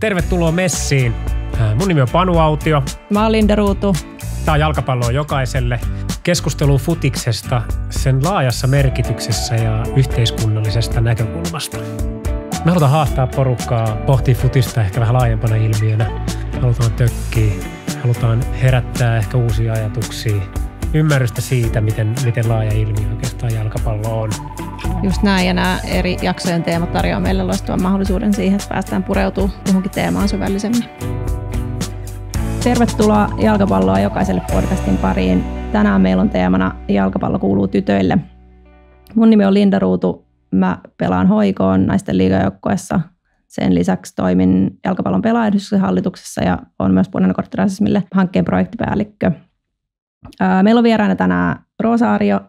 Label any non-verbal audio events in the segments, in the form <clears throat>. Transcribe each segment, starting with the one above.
Tervetuloa messiin. Äh, mun nimi on Panu Autio. Mä oon Linda Ruutu. Tää on Jalkapalloa jokaiselle. Keskustelu futiksesta sen laajassa merkityksessä ja yhteiskunnallisesta näkökulmasta. Me halutaan haastaa porukkaa pohti futista ehkä vähän laajempana ilmiönä. Halutaan tökkiä, halutaan herättää ehkä uusia ajatuksia, ymmärrystä siitä, miten, miten laaja ilmiö oikeastaan jalkapallo on. Just näin ja nämä eri jaksojen teemat tarjoaa meille loistavan mahdollisuuden siihen, että päästään pureutumaan johonkin teemaan syvällisemmin. Tervetuloa jalkapalloa jokaiselle podcastin pariin. Tänään meillä on teemana jalkapallo kuuluu tytöille. Mun nimi on Linda Ruutu. Mä pelaan hoikoon naisten liigajoukkoessa. Sen lisäksi toimin jalkapallon pelaajayhdistyksen hallituksessa ja olen myös punainen kortti hankkeen projektipäällikkö. Meillä on vieraana tänään Rosaario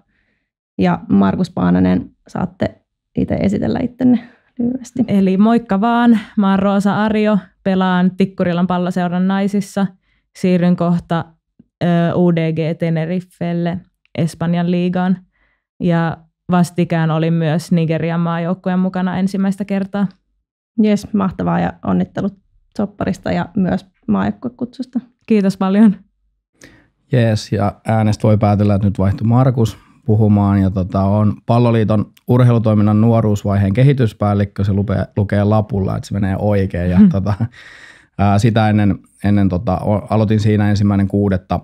ja Markus Paananen saatte itse esitellä ittenne lyhyesti. Eli moikka vaan, mä oon Roosa Arjo, pelaan Tikkurilan palloseuran naisissa. Siirryn kohta UDG Teneriffelle Espanjan liigaan ja vastikään olin myös Nigerian maajoukkueen mukana ensimmäistä kertaa. Jes, mahtavaa ja onnittelut sopparista ja myös maajoukkuekutsusta. Kiitos paljon. Jes, ja äänestä voi päätellä, että nyt vaihtui Markus puhumaan ja tota, on palloliiton urheilutoiminnan nuoruusvaiheen kehityspäällikkö, se lupee, lukee lapulla, että se menee oikein. Ja mm. tota, ää, sitä ennen, ennen tota, aloitin siinä ensimmäinen kuudetta,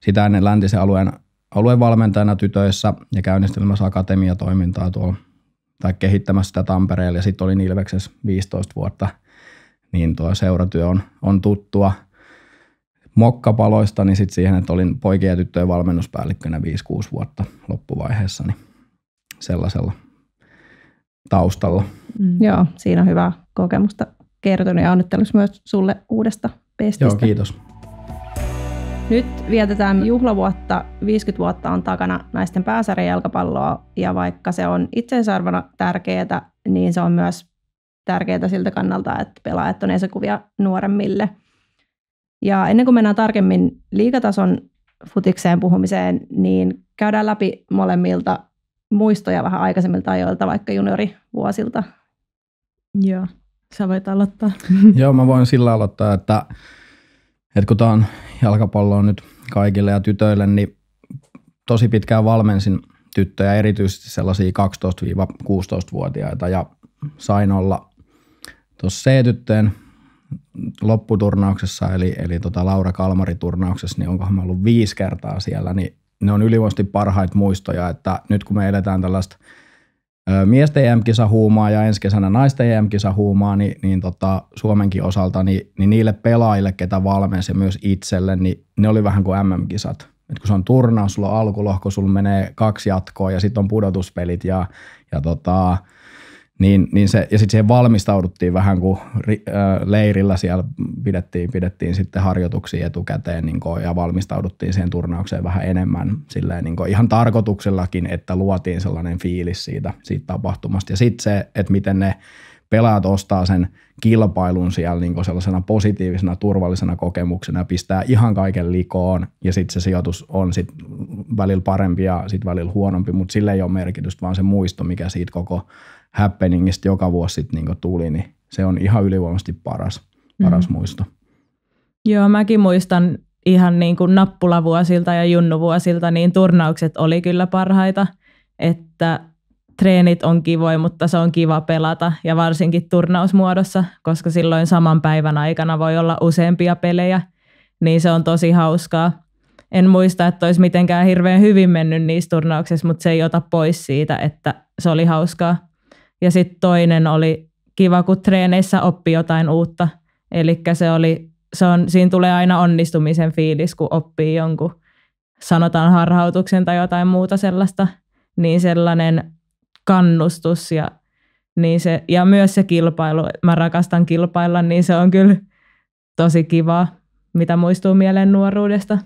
sitä ennen läntisen alueen aluevalmentajana tytöissä ja käynnistelmässä akatemiatoimintaa tuolla tai kehittämässä sitä Tampereella ja sitten olin Ilveksessä 15 vuotta, niin tuo seuratyö on, on tuttua mokkapaloista, niin sitten siihen, että olin poikien ja tyttöjen valmennuspäällikkönä 5-6 vuotta loppuvaiheessa, niin sellaisella taustalla. Mm, joo, siinä on hyvää kokemusta kertonut ja onnittelut myös sulle uudesta pestistä. Joo, kiitos. Nyt vietetään juhlavuotta. 50 vuotta on takana naisten pääsarjajalkapalloa ja vaikka se on itseisarvona tärkeää, niin se on myös tärkeää siltä kannalta, että pelaajat on esikuvia nuoremmille. Ja ennen kuin mennään tarkemmin liikatason futikseen puhumiseen, niin käydään läpi molemmilta muistoja vähän aikaisemmilta ajoilta, vaikka juniorivuosilta? Joo, sä voit aloittaa. <laughs> Joo, mä voin sillä aloittaa, että, että kun tämä on jalkapallo on nyt kaikille ja tytöille, niin tosi pitkään valmensin tyttöjä, erityisesti sellaisia 12-16-vuotiaita ja sain olla tuossa C-tyttöjen lopputurnauksessa, eli, eli tota Laura Kalmari-turnauksessa, niin onkohan mä ollut viisi kertaa siellä, niin ne on ylivoimaisesti parhaita muistoja, että nyt kun me eletään tällaista miesten EM-kisahuumaa ja ensi kesänä naisten EM-kisahuumaa, niin, niin tota, Suomenkin osalta, niin, niin niille pelaajille, ketä valmensi ja myös itselle, niin ne oli vähän kuin MM-kisat. Et kun se on turnaus, sulla on alkulohko, sulla menee kaksi jatkoa ja sitten on pudotuspelit ja, ja tota, niin, niin se, ja sitten siihen valmistauduttiin vähän, kun ri, ö, leirillä siellä pidettiin, pidettiin sitten harjoituksia etukäteen niin kuin, ja valmistauduttiin siihen turnaukseen vähän enemmän silleen, niin kuin, ihan tarkoituksellakin, että luotiin sellainen fiilis siitä, siitä tapahtumasta. Ja sitten se, että miten ne pelaat ostaa sen kilpailun siellä niin sellaisena positiivisena, turvallisena kokemuksena ja pistää ihan kaiken likoon ja sitten se sijoitus on sit välillä parempi ja sitten välillä huonompi, mutta sillä ei ole merkitystä, vaan se muisto, mikä siitä koko happeningistä joka vuosi sitten niin tuli, niin se on ihan ylivoimaisesti paras, paras mm-hmm. muisto. Joo, mäkin muistan ihan niin kuin nappulavuosilta ja junnuvuosilta, niin turnaukset oli kyllä parhaita, että treenit on kivoja, mutta se on kiva pelata ja varsinkin turnausmuodossa, koska silloin saman päivän aikana voi olla useampia pelejä, niin se on tosi hauskaa. En muista, että olisi mitenkään hirveän hyvin mennyt niissä turnauksissa, mutta se ei ota pois siitä, että se oli hauskaa. Ja sitten toinen oli kiva, kun treeneissä oppi jotain uutta. Eli se oli, se on, siinä tulee aina onnistumisen fiilis, kun oppii jonkun sanotaan harhautuksen tai jotain muuta sellaista, niin sellainen kannustus ja, niin se, ja myös se kilpailu, mä rakastan kilpailla, niin se on kyllä tosi kivaa, mitä muistuu mieleen nuoruudesta.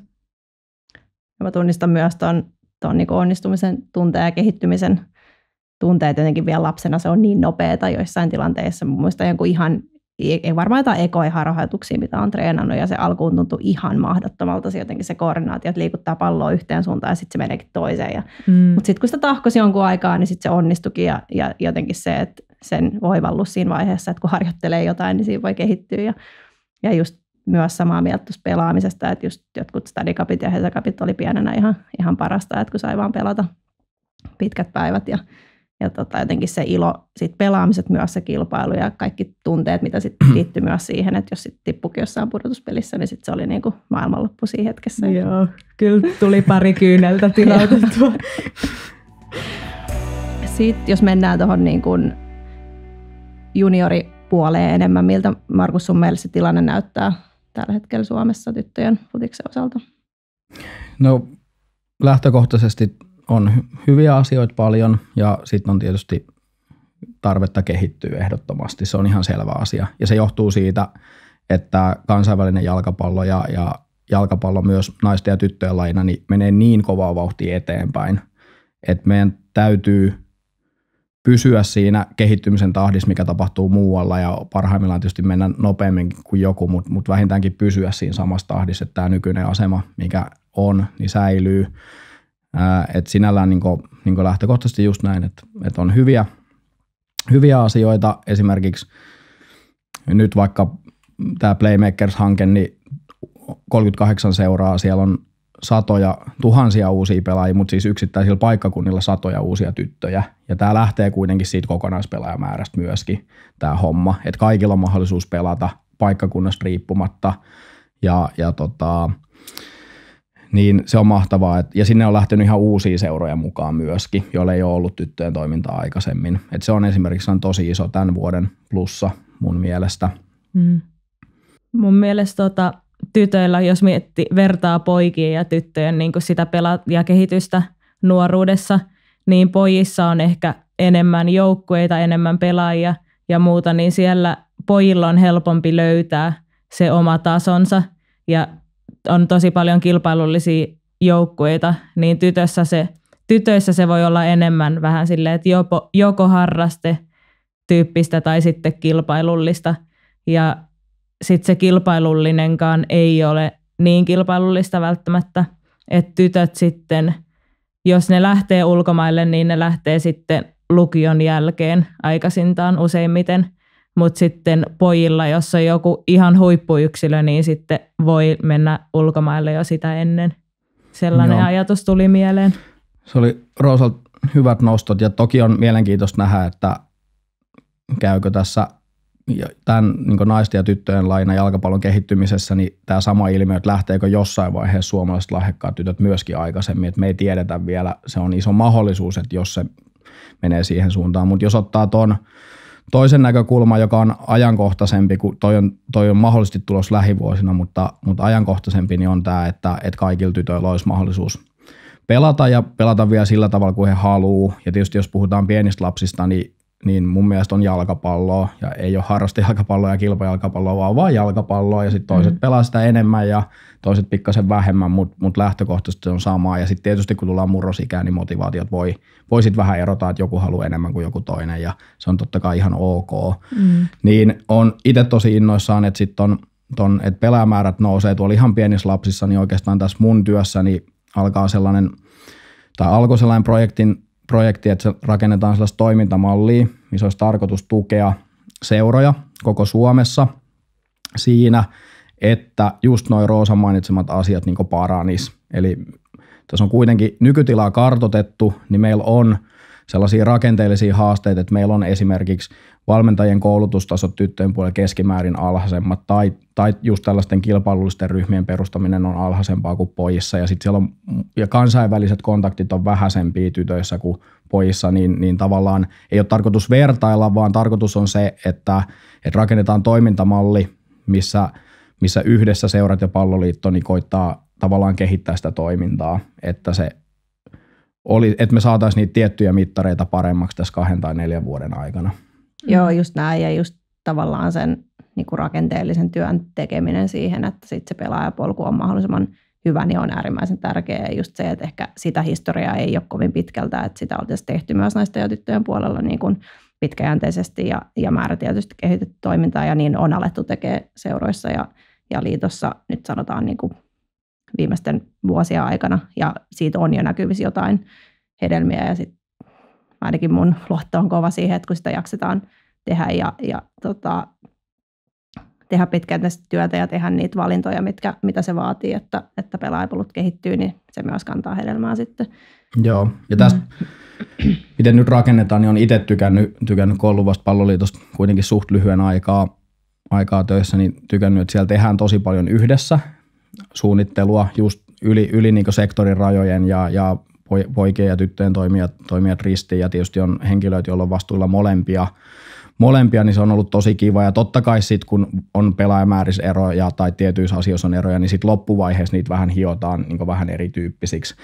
Ja mä tunnistan myös tuon, tuon niin onnistumisen tunteen ja kehittymisen tunteet jotenkin vielä lapsena, se on niin nopeata joissain tilanteissa. Mä muistan ihan, ei varmaan jotain ekoiharhoituksia, mitä on treenannut, ja se alkuun tuntui ihan mahdottomalta se jotenkin se koordinaatio, että liikuttaa palloa yhteen suuntaan ja sitten se meneekin toiseen. Ja, mm. Mutta sitten kun sitä tahkosi jonkun aikaa, niin sitten se onnistukin ja, ja jotenkin se, että sen oivallus siinä vaiheessa, että kun harjoittelee jotain, niin siinä voi kehittyä. Ja, ja just myös samaa mieltä pelaamisesta, että just jotkut stadikapit ja hesakapit oli pienenä ihan, ihan parasta, että kun sai vaan pelata pitkät päivät ja ja tota, jotenkin se ilo, sit pelaamiset myös se kilpailu ja kaikki tunteet, mitä sitten <clears throat> liittyy myös siihen, että jos sitten tippukin jossain pudotuspelissä, niin sitten se oli niin kuin maailmanloppu siinä hetkessä. Joo, kyllä tuli pari kyyneltä <laughs> tilautettua. sitten jos mennään tuohon niin junioripuoleen enemmän, miltä Markus sun mielestä se tilanne näyttää tällä hetkellä Suomessa tyttöjen futiksen osalta? No lähtökohtaisesti on hyviä asioita paljon ja sitten on tietysti tarvetta kehittyä ehdottomasti. Se on ihan selvä asia. Ja se johtuu siitä, että kansainvälinen jalkapallo ja, ja jalkapallo myös naisten ja tyttöjen laina niin menee niin kovaa vauhtia eteenpäin, että meidän täytyy pysyä siinä kehittymisen tahdissa, mikä tapahtuu muualla ja parhaimmillaan tietysti mennä nopeammin kuin joku, mutta mut vähintäänkin pysyä siinä samassa tahdissa, että tämä nykyinen asema, mikä on, niin säilyy et sinällään niin kuin, niin kuin lähtökohtaisesti just näin, että, että on hyviä, hyviä asioita. Esimerkiksi nyt vaikka tämä Playmakers-hanke, niin 38 seuraa, siellä on satoja, tuhansia uusia pelaajia, mutta siis yksittäisillä paikkakunnilla satoja uusia tyttöjä. Ja tämä lähtee kuitenkin siitä kokonaispelaajamäärästä myöskin, tämä homma. Että kaikilla on mahdollisuus pelata paikkakunnasta riippumatta. Ja, ja tota, niin se on mahtavaa. ja sinne on lähtenyt ihan uusia seuroja mukaan myöskin, joilla ei ole ollut tyttöjen toimintaa aikaisemmin. Et se on esimerkiksi on tosi iso tämän vuoden plussa mun mielestä. Mm. Mun mielestä tota, tytöillä, jos mietti, vertaa poikien ja tyttöjen niin sitä ja kehitystä nuoruudessa, niin pojissa on ehkä enemmän joukkueita, enemmän pelaajia ja muuta, niin siellä pojilla on helpompi löytää se oma tasonsa ja on tosi paljon kilpailullisia joukkueita, niin tytössä se, tytöissä se voi olla enemmän vähän silleen, että joko, joko harraste tyyppistä tai sitten kilpailullista. Ja sitten se kilpailullinenkaan ei ole niin kilpailullista välttämättä, että tytöt sitten, jos ne lähtee ulkomaille, niin ne lähtee sitten lukion jälkeen aikaisintaan useimmiten – mutta sitten pojilla, jos on joku ihan huippuyksilö, niin sitten voi mennä ulkomaille jo sitä ennen. Sellainen Joo. ajatus tuli mieleen. Se oli Roosalt hyvät nostot ja toki on mielenkiintoista nähdä, että käykö tässä tämän niin naisten ja tyttöjen laina jalkapallon kehittymisessä, niin tämä sama ilmiö, että lähteekö jossain vaiheessa suomalaiset lahjakkaat tytöt myöskin aikaisemmin, että me ei tiedetä vielä, se on iso mahdollisuus, että jos se menee siihen suuntaan, mutta jos ottaa tuon toisen näkökulma, joka on ajankohtaisempi, kun toi on, toi on mahdollisesti tulos lähivuosina, mutta, mutta ajankohtaisempi niin on tämä, että, että kaikilla tytöillä olisi mahdollisuus pelata ja pelata vielä sillä tavalla, kuin he haluaa. Ja tietysti jos puhutaan pienistä lapsista, niin niin mun mielestä on jalkapalloa ja ei ole jalkapalloa ja kilpajalkapalloa, vaan vaan jalkapalloa ja sitten toiset mm. pelaa sitä enemmän ja toiset pikkasen vähemmän, mutta mut lähtökohtaisesti se on samaa ja sitten tietysti kun tullaan murrosikään, niin motivaatiot voi, voi sitten vähän erota, että joku haluaa enemmän kuin joku toinen ja se on totta kai ihan ok. Mm. Niin on itse tosi innoissaan, että sitten on, ton, että pelaamäärät nousee tuolla ihan pienissä lapsissa, niin oikeastaan tässä mun työssäni alkaa sellainen, tai alkoi sellainen projektin projekti, että rakennetaan sellaista toimintamallia, missä olisi tarkoitus tukea seuroja koko Suomessa siinä, että just noin Roosan mainitsemat asiat niin paranis. Eli tässä on kuitenkin nykytilaa kartotettu, niin meillä on sellaisia rakenteellisia haasteita, että meillä on esimerkiksi valmentajien koulutustasot tyttöjen puolella keskimäärin alhaisemmat tai, tai just tällaisten kilpailullisten ryhmien perustaminen on alhaisempaa kuin pojissa ja sitten siellä on, ja kansainväliset kontaktit on vähäisempiä tytöissä kuin pojissa, niin, niin tavallaan ei ole tarkoitus vertailla, vaan tarkoitus on se, että, että rakennetaan toimintamalli, missä, missä yhdessä seurat ja palloliitto niin koittaa tavallaan kehittää sitä toimintaa, että se oli, että me saataisiin niitä tiettyjä mittareita paremmaksi tässä kahden tai neljän vuoden aikana. Mm. Joo, just näin ja just tavallaan sen niin kuin rakenteellisen työn tekeminen siihen, että sit se pelaajapolku on mahdollisimman hyvä, niin on äärimmäisen tärkeää. Ja just se, että ehkä sitä historiaa ei ole kovin pitkältä, että sitä oltaisiin tehty myös naisten ja tyttöjen puolella niin kuin pitkäjänteisesti ja, ja määrätietoisesti kehitetty toimintaa ja niin on alettu tekemään seuroissa ja, ja liitossa nyt sanotaan niin kuin viimeisten vuosien aikana ja siitä on jo näkyvissä jotain hedelmiä ja sit ainakin mun luotto on kova siihen, että kun sitä jaksetaan tehdä ja, ja tota, tehdä pitkään tästä työtä ja tehdä niitä valintoja, mitkä, mitä se vaatii, että, että pelaajapolut kehittyy, niin se myös kantaa hedelmää sitten. Joo, ja tästä, mm. miten nyt rakennetaan, niin on itse tykännyt, tykännyt koulun vasta palloliitosta kuitenkin suht lyhyen aikaa, aikaa töissä, niin tykännyt, että siellä tehdään tosi paljon yhdessä suunnittelua just yli, yli niin sektorin rajojen ja, ja poikien ja tyttöjen toimijat, toimijat ristiin ja tietysti on henkilöitä, joilla on vastuulla molempia, molempia, niin se on ollut tosi kiva. Ja totta kai sitten, kun on pelaajamäärissä eroja tai tietyissä asioissa on eroja, niin sitten loppuvaiheessa niitä vähän hiotaan niin vähän erityyppisiksi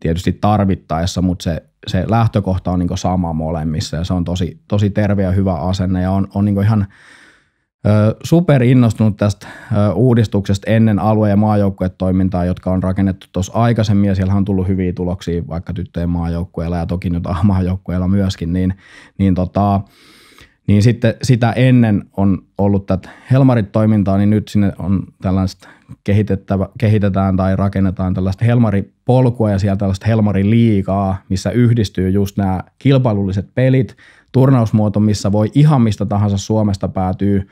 tietysti tarvittaessa, mutta se, se lähtökohta on niin sama molemmissa ja se on tosi, tosi terve ja hyvä asenne ja on, on niin ihan – super innostunut tästä uudistuksesta ennen alue- ja maajoukkuetoimintaa, jotka on rakennettu tuossa aikaisemmin ja siellä on tullut hyviä tuloksia vaikka tyttöjen maajoukkueella ja toki nyt <laughs> maajoukkueella myöskin, niin, niin, tota, niin sitten sitä ennen on ollut tätä Helmarit-toimintaa, niin nyt sinne on tällaista kehitettävä, kehitetään tai rakennetaan tällaista Helmari-polkua ja siellä tällaista Helmari-liigaa, missä yhdistyy just nämä kilpailulliset pelit, turnausmuoto, missä voi ihan mistä tahansa Suomesta päätyy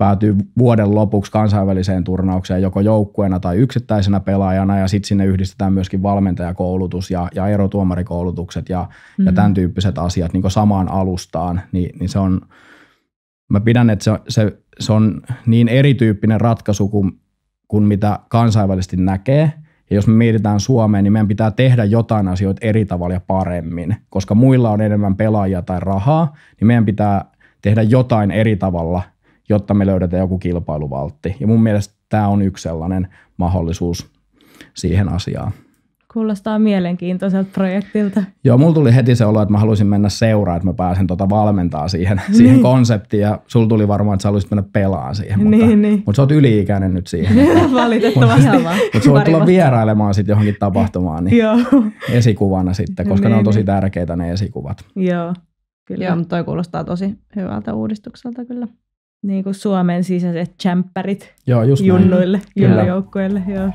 päätyy vuoden lopuksi kansainväliseen turnaukseen joko joukkueena tai yksittäisenä pelaajana ja sitten sinne yhdistetään myöskin valmentajakoulutus ja, ja erotuomarikoulutukset ja, mm. ja mm-hmm. tämän tyyppiset asiat niin samaan alustaan, niin, niin se on, mä pidän, että se, se, se on niin erityyppinen ratkaisu kuin, kuin mitä kansainvälisesti näkee – ja jos me mietitään Suomeen, niin meidän pitää tehdä jotain asioita eri tavalla ja paremmin, koska muilla on enemmän pelaajia tai rahaa, niin meidän pitää tehdä jotain eri tavalla jotta me löydetään joku kilpailuvaltti. Ja mun mielestä tämä on yksi sellainen mahdollisuus siihen asiaan. Kuulostaa mielenkiintoiselta projektilta. Joo, mulla tuli heti se olo, että mä haluaisin mennä seuraan, että mä pääsen tota valmentaa siihen, niin. siihen konseptiin. Ja sulla tuli varmaan, että sä haluaisit mennä pelaamaan. siihen, mutta, niin, niin. mutta sä oot yli-ikäinen nyt siihen. <laughs> Valitettavasti. Siis- mutta, mutta sä voit tulla vierailemaan sitten johonkin tapahtumaan niin Joo. esikuvana sitten, koska niin, ne on niin, tosi niin. tärkeitä ne esikuvat. Joo, kyllä. Joo, mutta toi kuulostaa tosi hyvältä uudistukselta kyllä niin kuin Suomen sisäiset tsemppärit joo, just junnuille, junnujoukkueille. Joo.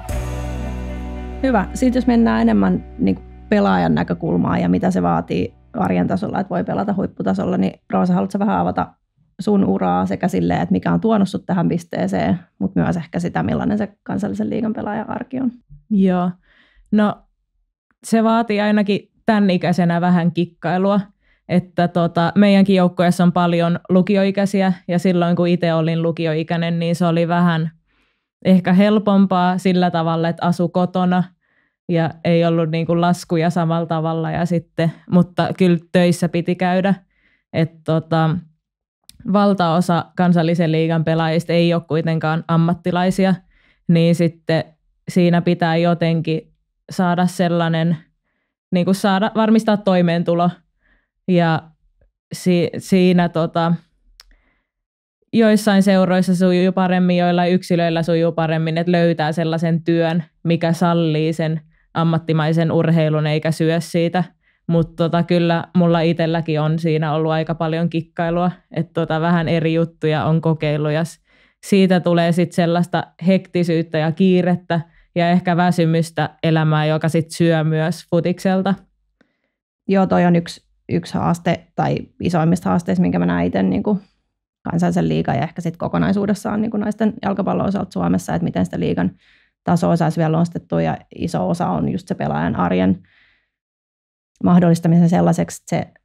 Hyvä. Sitten jos mennään enemmän niin pelaajan näkökulmaa ja mitä se vaatii arjen tasolla, että voi pelata huipputasolla, niin Roosa, haluatko vähän avata sun uraa sekä silleen, että mikä on tuonut sut tähän pisteeseen, mutta myös ehkä sitä, millainen se kansallisen liigan pelaajan arki on? Joo. No se vaatii ainakin tämän ikäisenä vähän kikkailua – että tota, meidänkin joukkueessa on paljon lukioikäisiä ja silloin kun itse olin lukioikäinen, niin se oli vähän ehkä helpompaa sillä tavalla, että asu kotona ja ei ollut niin kuin laskuja samalla tavalla ja sitten, mutta kyllä töissä piti käydä, että tota, valtaosa kansallisen liigan pelaajista ei ole kuitenkaan ammattilaisia, niin sitten siinä pitää jotenkin saada sellainen, niin kuin saada, varmistaa toimeentulo – ja si- siinä tota, joissain seuroissa sujuu paremmin, joilla yksilöillä sujuu paremmin, että löytää sellaisen työn, mikä sallii sen ammattimaisen urheilun eikä syö siitä. Mutta tota, kyllä mulla itselläkin on siinä ollut aika paljon kikkailua, että tota, vähän eri juttuja on kokeillut ja siitä tulee sitten sellaista hektisyyttä ja kiirettä ja ehkä väsymystä elämää, joka sitten syö myös futikselta. Joo, toi on yksi yksi haaste tai isoimmista haasteista, minkä mä näen itse niin kuin kansallisen liikan ja ehkä sitten kokonaisuudessaan niin kuin naisten jalkapallon osalta Suomessa, että miten sitä liigan tasoa saisi vielä nostettua ja iso osa on just se pelaajan arjen mahdollistamisen sellaiseksi, että se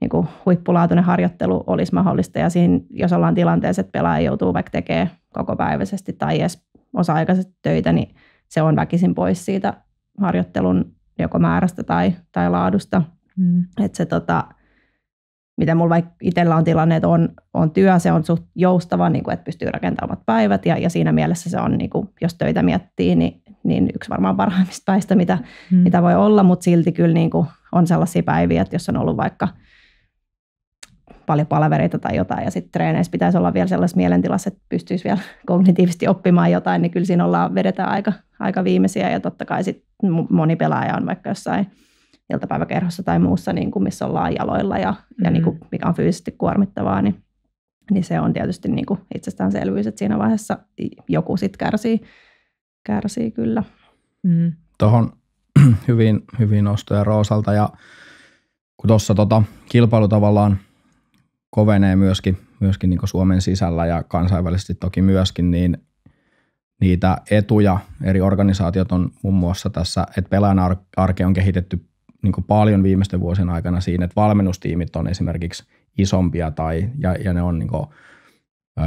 niin kuin huippulaatuinen harjoittelu olisi mahdollista ja siinä, jos ollaan tilanteessa, että pelaaja joutuu vaikka tekemään kokopäiväisesti tai edes osa-aikaisesti töitä, niin se on väkisin pois siitä harjoittelun joko määrästä tai, tai laadusta – Mm. Että se tota, mitä mulla vaikka itsellä on tilanne, että on, on työ, se on suht joustava, niin kuin, että pystyy rakentamaan omat päivät ja, ja siinä mielessä se on, niin kuin, jos töitä miettii, niin, niin yksi varmaan parhaimmista päistä, mitä, mm. mitä voi olla, mutta silti kyllä niin kuin, on sellaisia päiviä, että jos on ollut vaikka paljon palavereita tai jotain ja sitten treeneissä pitäisi olla vielä sellaisessa mielentilassa, että pystyisi vielä <laughs> kognitiivisesti oppimaan jotain, niin kyllä siinä ollaan, vedetään aika, aika viimeisiä ja totta kai sitten moni pelaaja on vaikka jossain – iltapäiväkerhossa tai muussa, niin kuin missä ollaan jaloilla ja, mm-hmm. ja niin kuin, mm. mikä on fyysisesti kuormittavaa, niin, niin se on tietysti niin kuin itsestäänselvyys, että siinä vaiheessa joku sitten kärsii, kärsii kyllä. Mm. Tuohon <clears throat> hyvin, hyvin nostoja Roosalta ja kun tuossa tota, kilpailu tavallaan kovenee myöskin, myöskin niin kuin Suomen sisällä ja kansainvälisesti toki myöskin, niin niitä etuja eri organisaatiot on muun muassa tässä, että pelaajan arke on kehitetty niin kuin paljon viimeisten vuosien aikana siinä, että valmennustiimit on esimerkiksi isompia tai, ja, ja ne on niin kuin,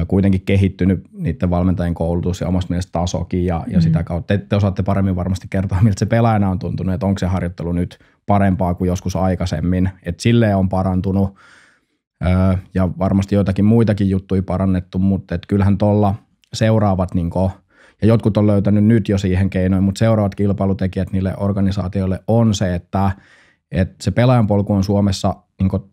kuitenkin kehittynyt niiden valmentajien koulutus ja omasta mielestä tasokin ja, ja mm. sitä kautta. Te, te osaatte paremmin varmasti kertoa, miltä se pelaajana on tuntunut, että onko se harjoittelu nyt parempaa kuin joskus aikaisemmin. Että silleen on parantunut ja varmasti joitakin muitakin juttuja parannettu, mutta et kyllähän tuolla seuraavat niin kuin, ja jotkut on löytänyt nyt jo siihen keinoin, mutta seuraavat kilpailutekijät niille organisaatioille on se, että, että se pelaajan polku on Suomessa niin kuin,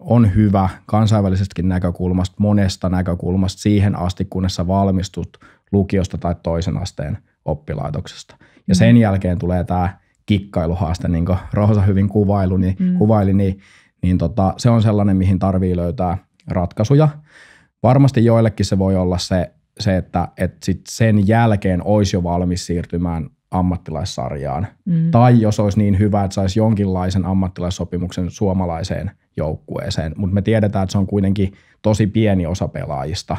on hyvä kansainvälisestäkin näkökulmasta, monesta näkökulmasta siihen asti, kunnes sä valmistut lukiosta tai toisen asteen oppilaitoksesta. Ja sen mm. jälkeen tulee tämä kikkailuhaaste, niin kuin Rosa hyvin kuvailu, niin, mm. kuvaili, niin, niin tota, se on sellainen, mihin tarvii löytää ratkaisuja. Varmasti joillekin se voi olla se se, että, että sit sen jälkeen olisi jo valmis siirtymään ammattilaissarjaan. Mm. Tai jos olisi niin hyvä, että saisi jonkinlaisen ammattilaissopimuksen suomalaiseen joukkueeseen. Mutta me tiedetään, että se on kuitenkin tosi pieni osa pelaajista.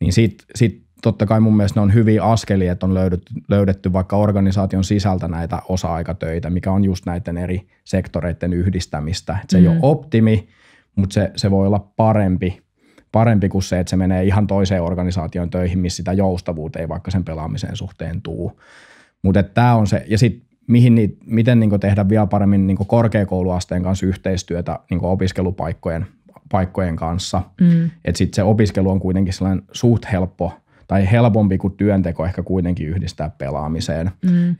Niin sitten sit totta kai mun mielestä ne on hyviä askelia, että on löydetty, löydetty vaikka organisaation sisältä näitä osa-aikatöitä, mikä on just näiden eri sektoreiden yhdistämistä. Et se mm. ei ole mm. optimi, mutta se, se voi olla parempi parempi kuin se, että se menee ihan toiseen organisaation töihin, missä sitä joustavuutta ei vaikka sen pelaamiseen suhteen tuu. Mutta tämä on se, ja sitten mihin niitä, miten niin tehdä vielä paremmin niin korkeakouluasteen kanssa yhteistyötä niin opiskelupaikkojen paikkojen kanssa. Mm. Että sitten se opiskelu on kuitenkin sellainen suht helppo tai helpompi kuin työnteko ehkä kuitenkin yhdistää pelaamiseen. Mm.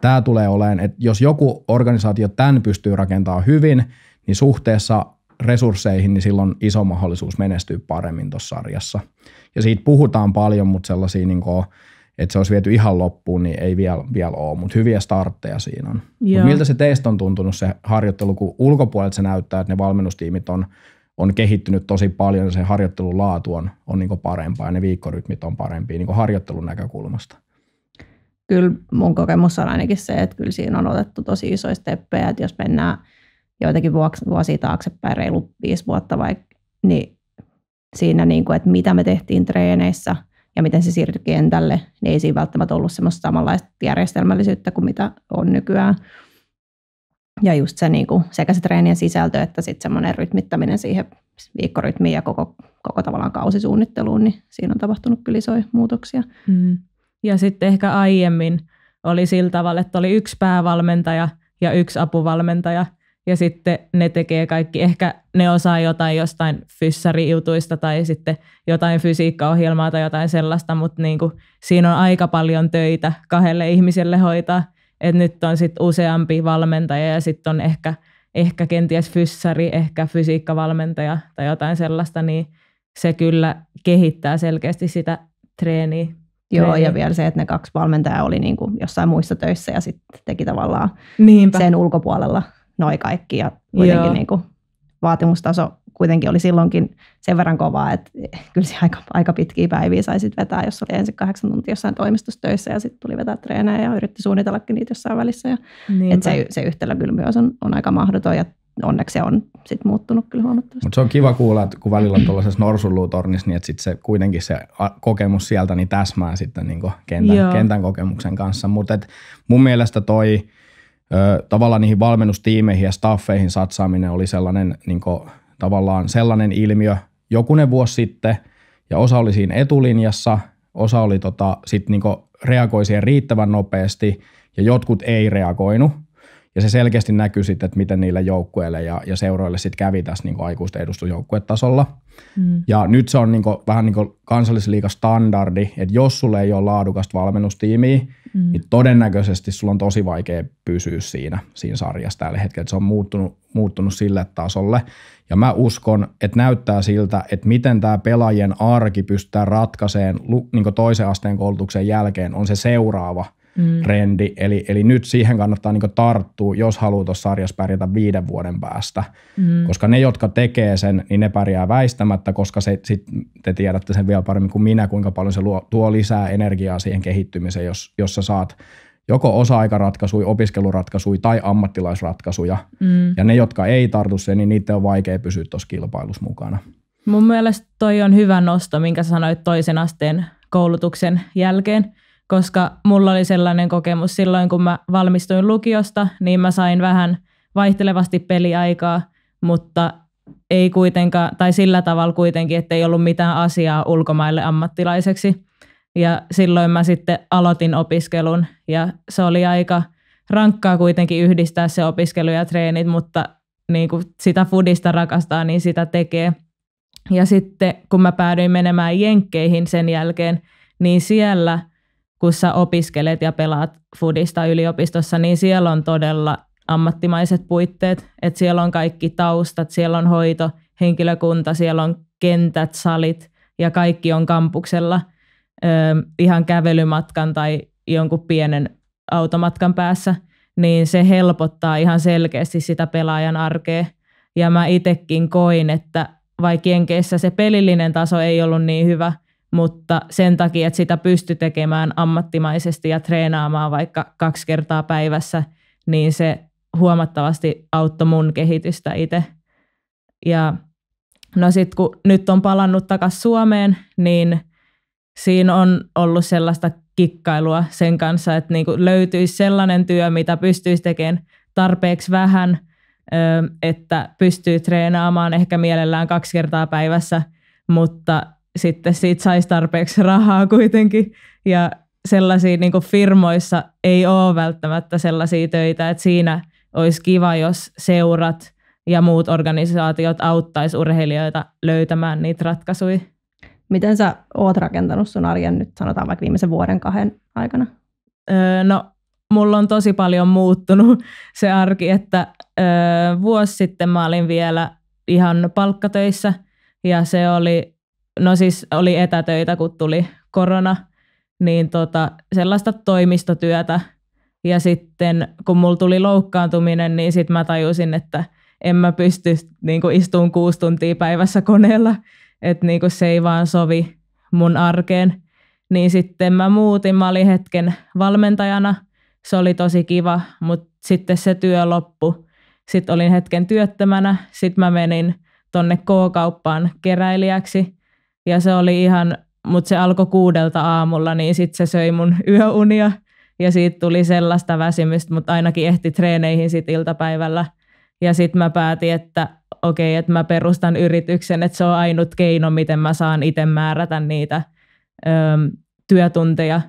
Tämä tulee olemaan, että jos joku organisaatio tämän pystyy rakentamaan hyvin, niin suhteessa resursseihin, niin silloin iso mahdollisuus menestyä paremmin tuossa sarjassa. Ja siitä puhutaan paljon, mutta sellaisia niin kuin, että se olisi viety ihan loppuun, niin ei vielä, vielä ole, mutta hyviä startteja siinä on. Mut miltä se teistä on tuntunut se harjoittelu, kun ulkopuolelta se näyttää, että ne valmennustiimit on, on kehittynyt tosi paljon ja se harjoittelun laatu on, on niin parempaa ja ne viikkorytmit on parempia niin harjoittelun näkökulmasta? Kyllä mun kokemus on ainakin se, että kyllä siinä on otettu tosi isoja steppejä, että jos mennään – joitakin vuosia taaksepäin, reilu viisi vuotta vaikka, niin siinä, niin kuin, että mitä me tehtiin treeneissä ja miten se siirtyi kentälle, niin ei siinä välttämättä ollut semmoista samanlaista järjestelmällisyyttä kuin mitä on nykyään. Ja just se niin kuin, sekä se treenien sisältö että sitten semmoinen rytmittäminen siihen viikkorytmiin ja koko, koko tavallaan kausisuunnitteluun, niin siinä on tapahtunut kyllä isoja muutoksia. Mm. Ja sitten ehkä aiemmin oli sillä tavalla, että oli yksi päävalmentaja ja yksi apuvalmentaja – ja sitten ne tekee kaikki, ehkä ne osaa jotain jostain fyssariutuista tai sitten jotain fysiikkaohjelmaa tai jotain sellaista, mutta niin kuin, siinä on aika paljon töitä kahdelle ihmiselle hoitaa, että nyt on sitten useampi valmentaja ja sitten on ehkä, ehkä kenties fyssari ehkä fysiikkavalmentaja tai jotain sellaista, niin se kyllä kehittää selkeästi sitä treeniä. Joo, ja vielä se, että ne kaksi valmentajaa oli niin kuin jossain muissa töissä ja sitten teki tavallaan Niinpä. sen ulkopuolella noi kaikki ja kuitenkin niin kuin vaatimustaso kuitenkin oli silloinkin sen verran kovaa, että kyllä se aika, aika pitkiä päiviä saisit vetää, jos oli ensin kahdeksan tuntia jossain toimistossa töissä ja sitten tuli vetää treenejä ja yritti suunnitellakin niitä jossain välissä. Ja, et se, se yhtälö kyllä myös on, on aika mahdoton ja onneksi se on sit muuttunut kyllä huomattavasti. Mutta se on kiva kuulla, että kun välillä on tuollaisessa norsulluutornissa, niin että sitten se, kuitenkin se kokemus sieltä niin täsmää sitten niin kentän, kentän kokemuksen kanssa. Mutta mun mielestä toi ö, tavallaan niihin valmennustiimeihin ja staffeihin satsaaminen oli sellainen niin kuin, tavallaan sellainen ilmiö jokunen vuosi sitten, ja osa oli siinä etulinjassa, osa oli tota, sit, niin kuin, reagoi siihen riittävän nopeasti, ja jotkut ei reagoinut, ja se selkeästi näkyy sitten, että miten niille joukkueille ja, ja seuroille sitten kävi tässä niin aikuisten edustusjoukkuetasolla. Mm. Ja nyt se on niin kuin, vähän niin kuin standardi, että jos sulle ei ole laadukasta valmennustiimiä, mm. niin todennäköisesti sulla on tosi vaikea pysyä siinä, siinä sarjassa tällä hetkellä. Että se on muuttunut, muuttunut sille tasolle. Ja mä uskon, että näyttää siltä, että miten tämä pelaajien arki pystytään ratkaiseen niin toisen asteen koulutuksen jälkeen, on se seuraava – mm. trendi. Eli, eli nyt siihen kannattaa niin tarttua, jos haluaa tuossa sarjassa pärjätä viiden vuoden päästä. Mm. Koska ne, jotka tekee sen, niin ne pärjää väistämättä, koska se, sit te tiedätte sen vielä paremmin kuin minä, kuinka paljon se luo, tuo lisää energiaa siihen kehittymiseen, jos, jos sä saat joko osa-aikaratkaisuja, opiskeluratkaisuja tai ammattilaisratkaisuja. Mm. Ja ne, jotka ei tartu sen, niin niitä on vaikea pysyä tuossa kilpailussa mukana. Mun mielestä toi on hyvä nosto, minkä sanoit toisen asteen koulutuksen jälkeen koska mulla oli sellainen kokemus silloin, kun mä valmistuin lukiosta, niin mä sain vähän vaihtelevasti peliaikaa, mutta ei kuitenkaan, tai sillä tavalla kuitenkin, että ei ollut mitään asiaa ulkomaille ammattilaiseksi. Ja silloin mä sitten aloitin opiskelun ja se oli aika rankkaa kuitenkin yhdistää se opiskelu ja treenit, mutta niin kuin sitä fudista rakastaa, niin sitä tekee. Ja sitten kun mä päädyin menemään Jenkkeihin sen jälkeen, niin siellä – kun sä opiskelet ja pelaat foodista yliopistossa, niin siellä on todella ammattimaiset puitteet, että siellä on kaikki taustat, siellä on hoito, henkilökunta, siellä on kentät, salit ja kaikki on kampuksella ö, ihan kävelymatkan tai jonkun pienen automatkan päässä, niin se helpottaa ihan selkeästi sitä pelaajan arkea. Ja mä itekin koin, että vaikka Jenkeissä se pelillinen taso ei ollut niin hyvä – mutta sen takia, että sitä pysty tekemään ammattimaisesti ja treenaamaan vaikka kaksi kertaa päivässä, niin se huomattavasti auttoi mun kehitystä itse. Ja no sit kun nyt on palannut takaisin Suomeen, niin siinä on ollut sellaista kikkailua sen kanssa, että niinku löytyisi sellainen työ, mitä pystyisi tekemään tarpeeksi vähän, että pystyy treenaamaan ehkä mielellään kaksi kertaa päivässä, mutta sitten siitä saisi tarpeeksi rahaa kuitenkin. Ja sellaisia niin firmoissa ei ole välttämättä sellaisia töitä, että siinä olisi kiva, jos seurat ja muut organisaatiot auttaisi urheilijoita löytämään niitä ratkaisuja. Miten sä oot rakentanut sun arjen nyt sanotaan vaikka viimeisen vuoden kahden aikana? Öö, no mulla on tosi paljon muuttunut <laughs> se arki, että öö, vuosi sitten mä olin vielä ihan palkkatöissä ja se oli no siis oli etätöitä, kun tuli korona, niin tota, sellaista toimistotyötä. Ja sitten kun mulla tuli loukkaantuminen, niin sitten mä tajusin, että en mä pysty niin kuin istuun kuusi tuntia päivässä koneella, että niin se ei vaan sovi mun arkeen. Niin sitten mä muutin, mä olin hetken valmentajana, se oli tosi kiva, mutta sitten se työ loppu. Sitten olin hetken työttömänä, sitten mä menin tonne K-kauppaan keräilijäksi – ja se oli ihan, mutta se alkoi kuudelta aamulla, niin sitten se söi mun yöunia. Ja siitä tuli sellaista väsymystä, mutta ainakin ehti treeneihin sitten iltapäivällä. Ja sitten mä päätin, että okei, okay, että mä perustan yrityksen, että se on ainut keino, miten mä saan itse määrätä niitä ö, työtunteja.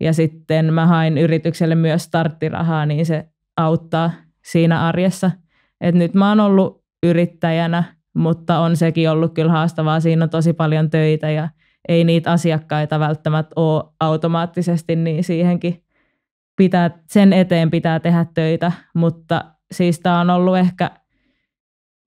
Ja sitten mä hain yritykselle myös starttirahaa, niin se auttaa siinä arjessa. Et nyt mä oon ollut yrittäjänä mutta on sekin ollut kyllä haastavaa. Siinä on tosi paljon töitä ja ei niitä asiakkaita välttämättä ole automaattisesti, niin siihenkin pitää, sen eteen pitää tehdä töitä, mutta siis tämä on ollut ehkä,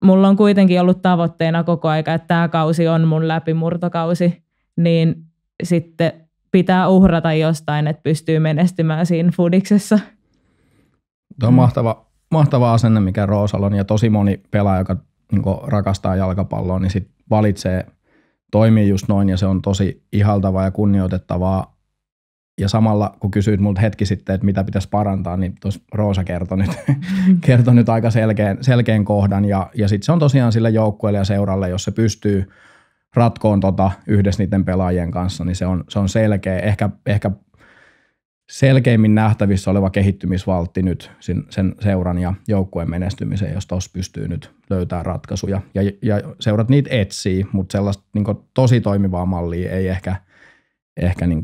mulla on kuitenkin ollut tavoitteena koko aika, että tämä kausi on mun läpimurtokausi, niin sitten pitää uhrata jostain, että pystyy menestymään siinä fudiksessa. Tuo on mahtava, mahtava asenne, mikä roosalon on, ja tosi moni pelaaja, joka niin rakastaa jalkapalloa, niin sit valitsee toimii just noin ja se on tosi ihaltavaa ja kunnioitettavaa. Ja samalla, kun kysyit multa hetki sitten, että mitä pitäisi parantaa, niin tuossa Roosa kertoi nyt, <laughs> kertoi nyt aika selkeän, selkeän kohdan. Ja, ja sitten se on tosiaan sille joukkueelle ja seuralle, jos se pystyy ratkoon tota yhdessä niiden pelaajien kanssa, niin se on, se on selkeä. Ehkä, ehkä selkeimmin nähtävissä oleva kehittymisvaltti nyt sen, sen seuran ja joukkueen menestymiseen, jos tuossa pystyy nyt löytämään ratkaisuja. Ja, ja seurat niitä etsii, mutta sellaista niin tosi toimivaa mallia ei ehkä, ehkä niin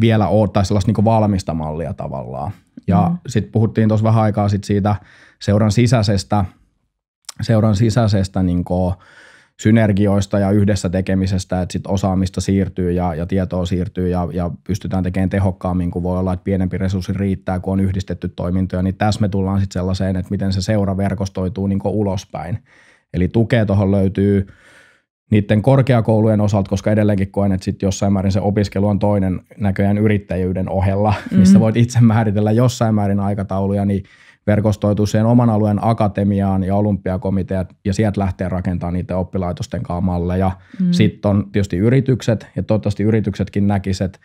vielä ole, tai sellaista niin valmista mallia tavallaan. Ja mm. sitten puhuttiin tuossa vähän aikaa sit siitä seuran sisäisestä, seuran sisäisestä niin kuin, synergioista ja yhdessä tekemisestä, että sit osaamista siirtyy ja, ja tietoa siirtyy ja, ja pystytään tekemään tehokkaammin, kun voi olla, että pienempi resurssi riittää, kun on yhdistetty toimintoja, niin tässä me tullaan sitten sellaiseen, että miten se seura verkostoituu niin ulospäin. Eli tukea tuohon löytyy niiden korkeakoulujen osalta, koska edelleenkin koen, että sitten jossain määrin se opiskelu on toinen näköjään yrittäjyyden ohella, mm. missä mm-hmm. voit itse määritellä jossain määrin aikatauluja, niin siihen oman alueen akatemiaan ja olympiakomiteat ja sieltä lähtee rakentamaan niitä oppilaitosten kanssa malleja. Mm. Sitten on tietysti yritykset ja toivottavasti yrityksetkin näkisivät,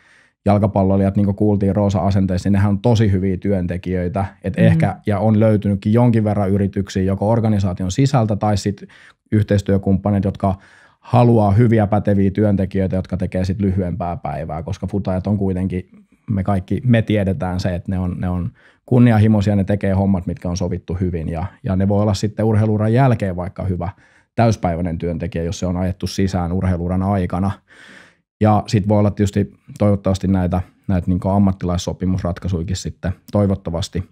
jalkapalloilijat, niin kuin kuultiin Roosa asenteessa, niin nehän on tosi hyviä työntekijöitä. Et mm ehkä, ja on löytynytkin jonkin verran yrityksiä, joko organisaation sisältä tai sitten yhteistyökumppanit, jotka haluaa hyviä päteviä työntekijöitä, jotka tekee sitten lyhyempää päivää, koska futajat on kuitenkin me kaikki, me tiedetään se, että ne on, ne on kunnianhimoisia, ne tekee hommat, mitkä on sovittu hyvin ja, ja ne voi olla sitten urheiluuran jälkeen vaikka hyvä täyspäiväinen työntekijä, jos se on ajettu sisään urheiluuran aikana. Ja sitten voi olla tietysti toivottavasti näitä, näitä niin ammattilaissopimusratkaisuikin sitten toivottavasti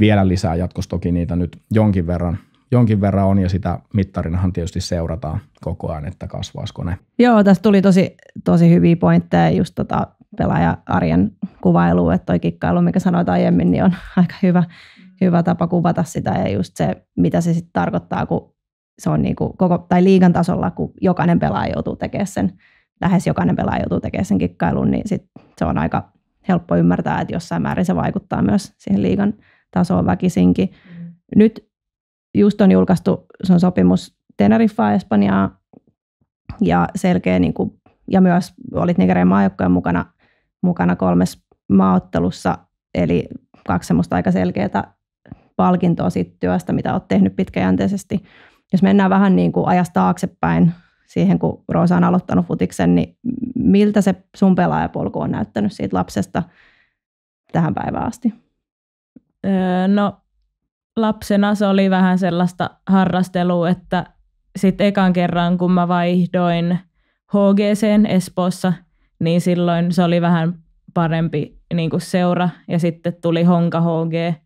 vielä lisää jatkossa toki niitä nyt jonkin verran, jonkin verran on ja sitä mittarinahan tietysti seurataan koko ajan, että kasvaisiko ne. Joo, tässä tuli tosi, tosi hyviä pointteja just tota pelaaja-arjen kuvailu, että toi kikkailu, mikä sanoit aiemmin, niin on <laughs> aika hyvä, hyvä tapa kuvata sitä ja just se, mitä se sitten tarkoittaa, kun se on niin kuin koko, tai liigan tasolla, kun jokainen pelaaja joutuu tekemään sen, lähes jokainen pelaaja joutuu tekemään sen kikkailun, niin sit se on aika helppo ymmärtää, että jossain määrin se vaikuttaa myös siihen liigan tasoon väkisinkin. Mm. Nyt just on julkaistu sun sopimus Teneriffaa Espanjaa ja selkeä, niin kuin, ja myös olit Nigerian maajoukkojen mukana mukana kolmessa maaottelussa, eli kaksi semmoista aika selkeää palkintoa siitä työstä, mitä olet tehnyt pitkäjänteisesti. Jos mennään vähän niin kuin ajasta taaksepäin siihen, kun Roosa on aloittanut futiksen, niin miltä se sun pelaajapolku on näyttänyt siitä lapsesta tähän päivään asti? Öö, no lapsena se oli vähän sellaista harrastelua, että sitten ekan kerran kun mä vaihdoin HGC Espoossa – niin silloin se oli vähän parempi niin kuin seura ja sitten tuli Honka HG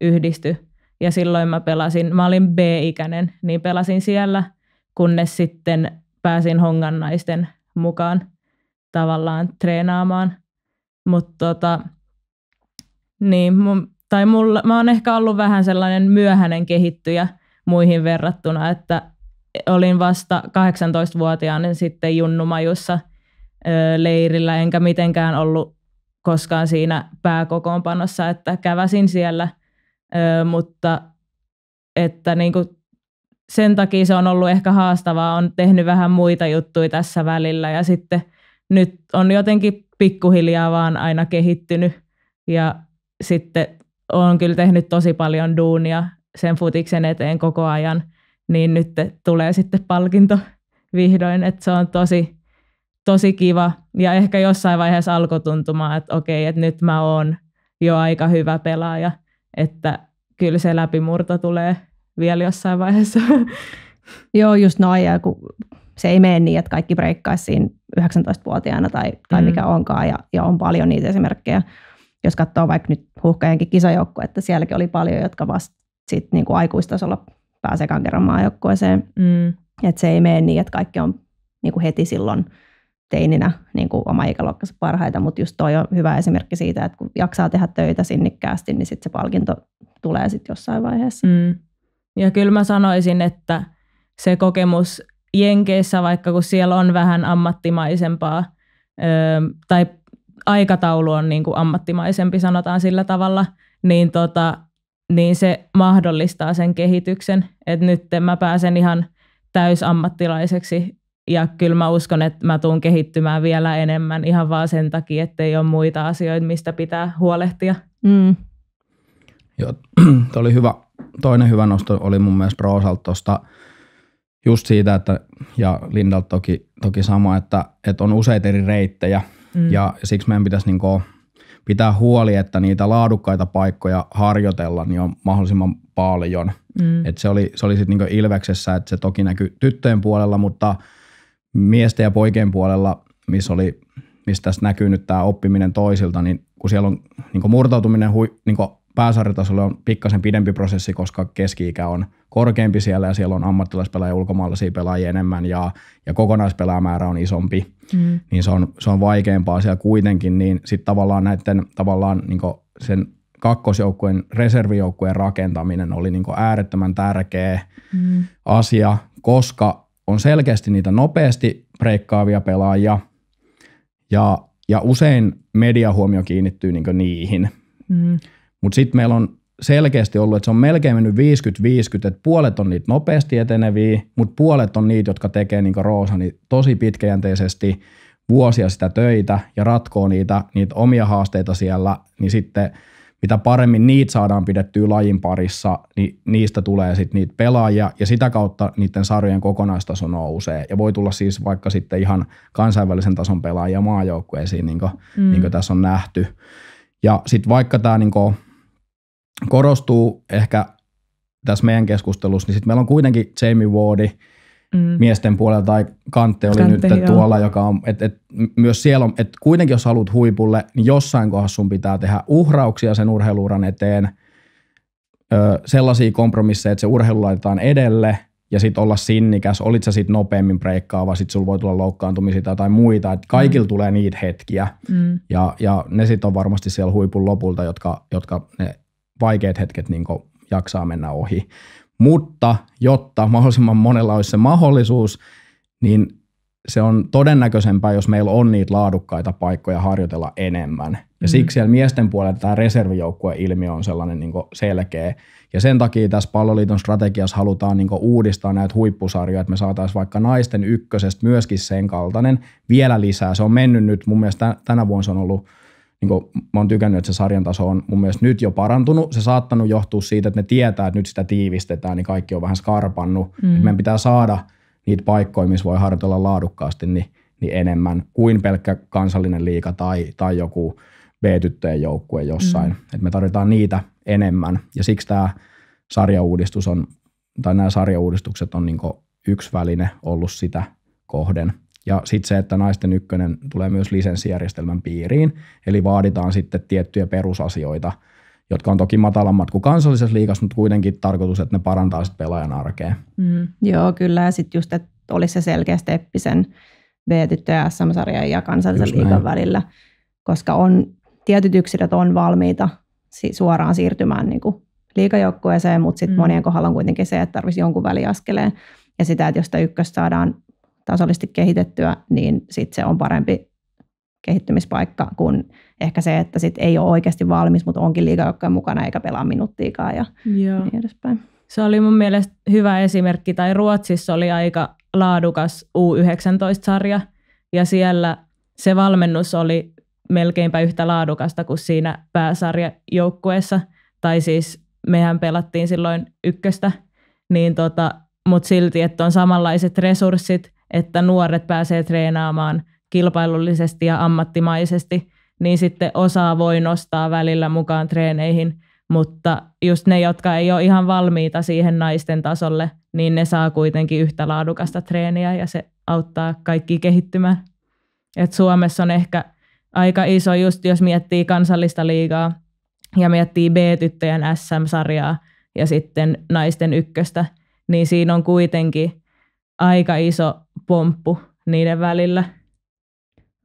yhdisty ja silloin mä pelasin, mä olin B-ikäinen, niin pelasin siellä, kunnes sitten pääsin Hongan naisten mukaan tavallaan treenaamaan. Mutta tota, niin mun, tai mulla, mä oon ehkä ollut vähän sellainen myöhäinen kehittyjä muihin verrattuna, että olin vasta 18-vuotiaana sitten Junnumajussa – leirillä, enkä mitenkään ollut koskaan siinä pääkokoonpanossa, että käväsin siellä, mutta että niin kuin sen takia se on ollut ehkä haastavaa, on tehnyt vähän muita juttuja tässä välillä ja sitten nyt on jotenkin pikkuhiljaa vaan aina kehittynyt ja sitten on kyllä tehnyt tosi paljon duunia sen futiksen eteen koko ajan, niin nyt tulee sitten palkinto vihdoin, että se on tosi tosi kiva ja ehkä jossain vaiheessa alkoi tuntumaan, että okei, että nyt mä oon jo aika hyvä pelaaja, että kyllä se läpimurto tulee vielä jossain vaiheessa. <laughs> Joo, just noin, ja kun se ei mene niin, että kaikki breikkaisi siinä 19-vuotiaana tai, tai mm. mikä onkaan, ja, ja on paljon niitä esimerkkejä. Jos katsoo vaikka nyt huhkajankin kisajoukku, että sielläkin oli paljon, jotka vasta sit niin kuin aikuistasolla pääsee kerran maajoukkueeseen. Mm. Että se ei mene niin, että kaikki on niin kuin heti silloin – teininä niin kuin oma ikäluokkansa parhaita, mutta just toi on hyvä esimerkki siitä, että kun jaksaa tehdä töitä sinnikkäästi, niin sitten se palkinto tulee sitten jossain vaiheessa. Mm. Ja kyllä mä sanoisin, että se kokemus Jenkeissä, vaikka kun siellä on vähän ammattimaisempaa, ö, tai aikataulu on niin kuin ammattimaisempi, sanotaan sillä tavalla, niin, tota, niin se mahdollistaa sen kehityksen. Että nyt mä pääsen ihan täysammattilaiseksi ja kyllä mä uskon, että mä tuun kehittymään vielä enemmän ihan vaan sen takia, että ei ole muita asioita, mistä pitää huolehtia. Mm. Joo, toi <clears throat> oli hyvä. Toinen hyvä nosto oli mun mielestä Roosalta tuosta just siitä, että, ja Lindalt toki, toki sama, että, että on useita eri reittejä mm. ja siksi meidän pitäisi niin kuin pitää huoli, että niitä laadukkaita paikkoja harjoitella niin on mahdollisimman paljon. Mm. Et se oli, se oli sitten niin Ilveksessä, että se toki näkyy tyttöjen puolella, mutta – miesten ja poikien puolella, missä oli mistä tässä näkyy nyt tämä oppiminen toisilta, niin kun siellä on niin murtautuminen hui, niin pääsarjatasolle on pikkasen pidempi prosessi, koska keski-ikä on korkeampi siellä ja siellä on ammattilaispelaajia, ulkomaalaisia pelaajia enemmän ja, ja kokonaispelaamäärä on isompi, mm. niin se on, se on vaikeampaa siellä kuitenkin, niin sitten tavallaan näiden tavallaan niin sen kakkosjoukkueen, reservijoukkueen rakentaminen oli niin äärettömän tärkeä mm. asia, koska on selkeästi niitä nopeasti breikkaavia pelaajia ja, ja usein mediahuomio kiinnittyy niin niihin. Mm. Mutta sitten meillä on selkeästi ollut, että se on melkein mennyt 50-50, että puolet on niitä nopeasti eteneviä, mutta puolet on niitä, jotka tekee niin Roosa niin tosi pitkäjänteisesti vuosia sitä töitä ja ratkoo niitä, niitä omia haasteita siellä, niin sitten – mitä paremmin niitä saadaan pidettyä lajin parissa, niin niistä tulee sitten niitä pelaajia ja sitä kautta niiden sarjojen kokonaistaso nousee. Ja voi tulla siis vaikka sitten ihan kansainvälisen tason pelaajia maajoukkueisiin, niin mm. niin kuin tässä on nähty. Ja sitten vaikka tämä niin korostuu ehkä tässä meidän keskustelussa, niin sitten meillä on kuitenkin Jamie Wardi – mm. miesten puolella, tai Kantte oli Kantte, nyt joo. tuolla, joka on, et, et, myös siellä on, että kuitenkin jos haluat huipulle, niin jossain kohdassa sun pitää tehdä uhrauksia sen urheiluuran eteen, ö, sellaisia kompromisseja, että se urheilu laitetaan edelle, ja sitten olla sinnikäs, olit sä sitten nopeammin breikkaava, sitten sulla voi tulla loukkaantumisia tai jotain muita, että kaikilla mm. tulee niitä hetkiä, mm. ja, ja ne sitten on varmasti siellä huipun lopulta, jotka, jotka ne vaikeat hetket niin jaksaa mennä ohi mutta jotta mahdollisimman monella olisi se mahdollisuus, niin se on todennäköisempää, jos meillä on niitä laadukkaita paikkoja harjoitella enemmän. Ja mm. siksi siellä miesten puolella tämä reservijoukkueilmiö on sellainen niin selkeä. Ja sen takia tässä palloliiton strategiassa halutaan niin uudistaa näitä huippusarjoja, että me saataisiin vaikka naisten ykkösestä myöskin sen kaltainen vielä lisää. Se on mennyt nyt, mun mielestä tänä vuonna se on ollut – niin kuin, mä oon tykännyt, että se sarjan taso on mun mielestä nyt jo parantunut. Se saattanut johtua siitä, että ne tietää, että nyt sitä tiivistetään, niin kaikki on vähän skarpannut. Mm. Meidän pitää saada niitä paikkoja, missä voi harjoitella laadukkaasti, niin, niin enemmän kuin pelkkä kansallinen liika tai, tai joku B-tyttöjen joukkue jossain. Mm. Et me tarvitaan niitä enemmän. Ja siksi tämä sarjauudistus on, tai nämä sarjauudistukset on niin yksi väline ollut sitä kohden – ja sitten se, että naisten ykkönen tulee myös lisenssijärjestelmän piiriin, eli vaaditaan sitten tiettyjä perusasioita, jotka on toki matalammat kuin kansallisessa liigassa, mutta kuitenkin tarkoitus, että ne parantaa sitten pelaajan arkea. Mm, joo, kyllä. Ja sitten just, että olisi se selkeä steppi sen b ja SM-sarjan ja kansallisen just liigan näin. välillä, koska on, tietyt yksilöt on valmiita suoraan siirtymään niin kuin liikajoukkueeseen, mutta sitten mm. monien kohdalla on kuitenkin se, että tarvisi jonkun väliaskeleen. Ja sitä, että jos sitä ykköstä saadaan tasollisesti kehitettyä, niin sitten se on parempi kehittymispaikka kuin ehkä se, että sit ei ole oikeasti valmis, mutta onkin liikajoukkojen mukana eikä pelaa minuuttiikaan ja Joo. niin edespäin. Se oli mun mielestä hyvä esimerkki, tai Ruotsissa oli aika laadukas U19-sarja, ja siellä se valmennus oli melkeinpä yhtä laadukasta kuin siinä pääsarjajoukkueessa, tai siis mehän pelattiin silloin ykköstä, niin tota, mutta silti, että on samanlaiset resurssit, että nuoret pääsee treenaamaan kilpailullisesti ja ammattimaisesti, niin sitten osaa voi nostaa välillä mukaan treeneihin, mutta just ne, jotka ei ole ihan valmiita siihen naisten tasolle, niin ne saa kuitenkin yhtä laadukasta treeniä ja se auttaa kaikki kehittymään. Et Suomessa on ehkä aika iso, just jos miettii kansallista liigaa ja miettii B-tyttöjen SM-sarjaa ja sitten naisten ykköstä, niin siinä on kuitenkin aika iso pomppu niiden välillä.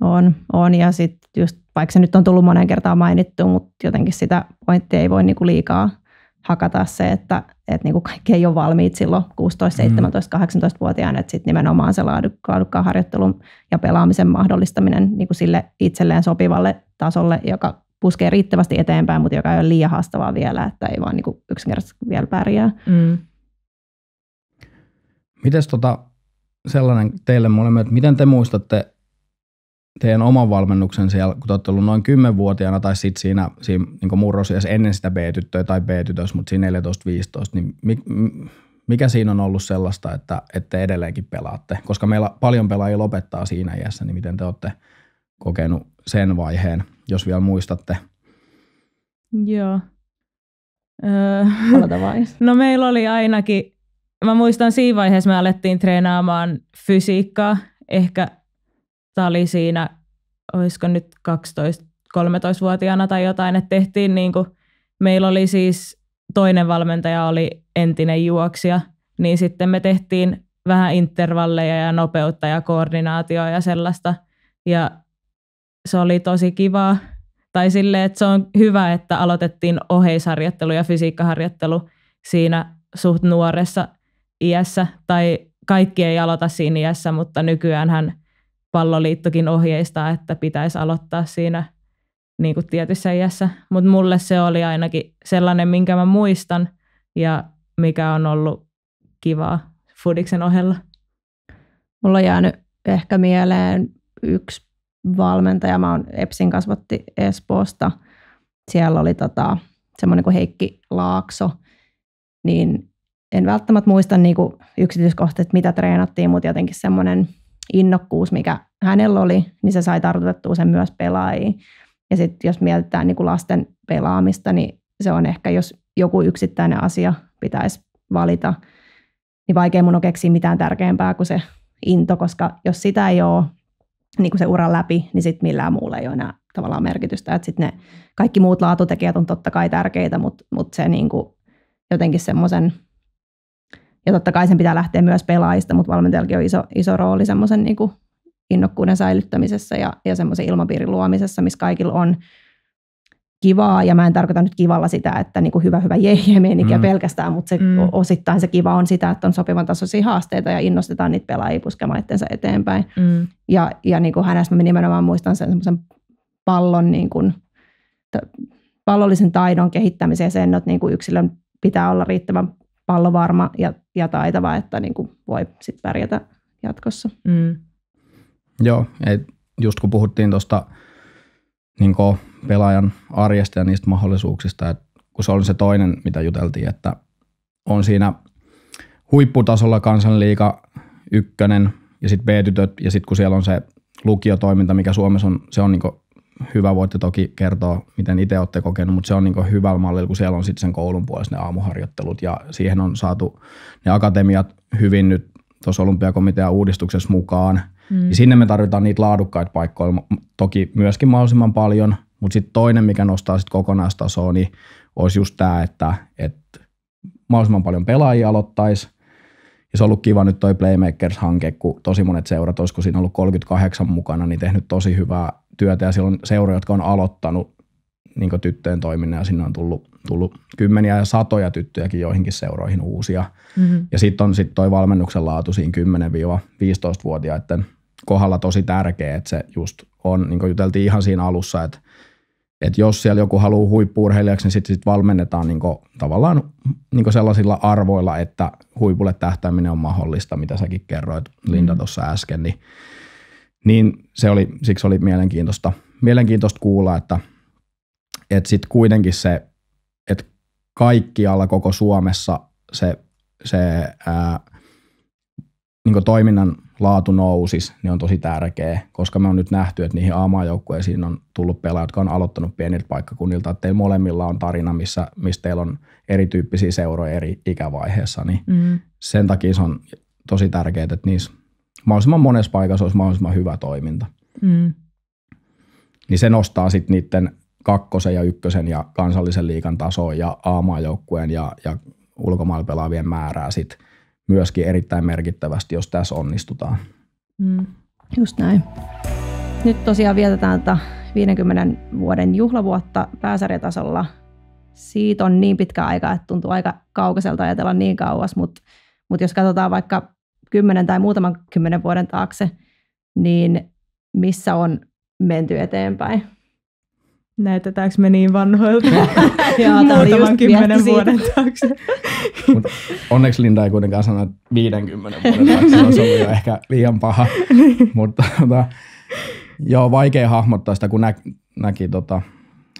On, on ja sitten just vaikka se nyt on tullut monen kertaan mainittu, mutta jotenkin sitä pointtia ei voi niinku liikaa hakata se, että et niinku kaikki ei ole valmiit silloin 16, 17, 18-vuotiaana, että sitten nimenomaan se laadukkaan harjoittelun ja pelaamisen mahdollistaminen niinku sille itselleen sopivalle tasolle, joka puskee riittävästi eteenpäin, mutta joka ei ole liian haastavaa vielä, että ei vaan niinku yksinkertaisesti vielä pärjää. Mm. Mites tota, sellainen teille molemmat, että miten te muistatte teidän oman valmennuksen siellä, kun te olette ollut noin 10-vuotiaana tai sitten siinä, siinä niin murrosias ennen sitä B-tyttöä tai B-tytös, mutta siinä 14-15, niin mi, mikä siinä on ollut sellaista, että, että edelleenkin pelaatte? Koska meillä paljon pelaajia lopettaa siinä iässä, niin miten te olette kokenut sen vaiheen, jos vielä muistatte? Joo. Öö, <laughs> no meillä oli ainakin mä muistan siinä vaiheessa me alettiin treenaamaan fysiikkaa. Ehkä tämä oli siinä, olisiko nyt 12-13-vuotiaana tai jotain, että tehtiin niin kuin, meillä oli siis toinen valmentaja oli entinen juoksija, niin sitten me tehtiin vähän intervalleja ja nopeutta ja koordinaatioa ja sellaista. Ja se oli tosi kivaa. Tai sille, että se on hyvä, että aloitettiin oheisharjoittelu ja fysiikkaharjoittelu siinä suht nuoressa iässä, tai kaikki ei aloita siinä iässä, mutta hän palloliittokin ohjeistaa, että pitäisi aloittaa siinä niin kuin tietyssä iässä. Mutta mulle se oli ainakin sellainen, minkä mä muistan ja mikä on ollut kivaa Fudiksen ohella. Mulla on jäänyt ehkä mieleen yksi valmentaja. Mä oon Epsin kasvatti Espoosta. Siellä oli tota, semmoinen kuin Heikki Laakso. Niin en välttämättä muista niin kuin yksityiskohtia, että mitä treenattiin, mutta jotenkin semmoinen innokkuus, mikä hänellä oli, niin se sai tartutettua sen myös pelaajiin. Ja sitten jos mietitään niin kuin lasten pelaamista, niin se on ehkä, jos joku yksittäinen asia pitäisi valita, niin vaikea mun on keksiä mitään tärkeämpää kuin se into, koska jos sitä ei ole niin kuin se ura läpi, niin sitten millään muulla ei ole enää tavallaan merkitystä. Että sitten ne kaikki muut laatutekijät on totta kai tärkeitä, mutta mut se niin kuin jotenkin semmoisen – ja totta kai sen pitää lähteä myös pelaajista, mutta valmentajallakin on iso, iso rooli semmoisen niin kuin innokkuuden säilyttämisessä ja, ja semmoisen ilmapiirin luomisessa, missä kaikilla on kivaa, ja mä en tarkoita nyt kivalla sitä, että niin kuin hyvä, hyvä jeehje-meininkiä mm. pelkästään, mutta se, mm. osittain se kiva on sitä, että on sopivan tasoisia haasteita ja innostetaan niitä pelaajia puskemaan itsensä eteenpäin. Mm. Ja, ja niin kuin hänessä mä nimenomaan muistan sen semmoisen pallon, niin kuin, t- pallollisen taidon kehittämiseen sen, että niin kuin yksilön pitää olla riittävän pallovarma ja ja taitava, että niin kuin voi sitten pärjätä jatkossa. Mm. Joo, et just kun puhuttiin tuosta niin pelaajan arjesta ja niistä mahdollisuuksista, että kun se oli se toinen, mitä juteltiin, että on siinä huipputasolla kansanliiga ykkönen ja sitten B-tytöt ja sitten kun siellä on se lukiotoiminta, mikä Suomessa on, se on niin hyvä. Voitte toki kertoa, miten itse olette kokenut, mutta se on niin hyvällä mallilla, kun siellä on sitten sen koulun puolesta ne aamuharjoittelut ja siihen on saatu ne akatemiat hyvin nyt tuossa olympiakomitean uudistuksessa mukaan. Mm. Ja sinne me tarvitaan niitä laadukkaita paikkoja, toki myöskin mahdollisimman paljon, mutta sitten toinen, mikä nostaa sitten kokonaistasoa, niin olisi just tämä, että, että mahdollisimman paljon pelaajia aloittaisi, ja se on ollut kiva nyt toi Playmakers-hanke, kun tosi monet seurat, olisiko siinä ollut 38 mukana, niin tehnyt tosi hyvää työtä ja siellä on seuroja, jotka on aloittanut niin tyttöjen toiminnan ja sinne on tullut, tullut kymmeniä ja satoja tyttöjäkin joihinkin seuroihin uusia. Mm-hmm. Ja sitten on sitten toi valmennuksen laatu siinä 10-15-vuotiaiden kohdalla tosi tärkeä, että se just on, niin kuin juteltiin ihan siinä alussa, että, että jos siellä joku haluaa huippu niin sitten sit valmennetaan niin kuin, tavallaan niin kuin sellaisilla arvoilla, että huipulle tähtääminen on mahdollista, mitä säkin kerroit Linda mm-hmm. tuossa äsken, niin niin se oli, siksi oli mielenkiintoista, mielenkiintoista kuulla, että, että sitten kuitenkin se, että kaikkialla koko Suomessa se, se ää, niin toiminnan laatu nousis, niin on tosi tärkeä, koska me on nyt nähty, että niihin A-maajoukkueisiin on tullut pelaajat, jotka on aloittanut pieniltä paikkakunnilta, että teillä molemmilla on tarina, missä, missä teillä on erityyppisiä seuroja eri ikävaiheessa, niin mm. sen takia se on tosi tärkeää, että niissä mahdollisimman monessa paikassa olisi mahdollisimman hyvä toiminta. Mm. Niin se nostaa sitten niiden kakkosen ja ykkösen ja kansallisen liikan tasoon ja aamajoukkueen ja, ja ulkomailla pelaavien määrää sit myöskin erittäin merkittävästi, jos tässä onnistutaan. Mm, just näin. Nyt tosiaan vietetään tätä 50 vuoden juhlavuotta pääsarjatasolla. Siitä on niin pitkä aika, että tuntuu aika kaukaiselta ajatella niin kauas, mutta mut jos katsotaan vaikka kymmenen tai muutaman kymmenen vuoden taakse, niin missä on menty eteenpäin? Näytetäänkö me niin vanhoilta <laughs> Jaa, muutaman kymmenen vuoden siitä. taakse? <laughs> Mut onneksi Linda ei kuitenkaan sano, että 50 vuoden taakse on ollut jo ehkä liian paha. Niin. Mutta tota, joo, vaikea hahmottaa sitä, kun nä, näki tota,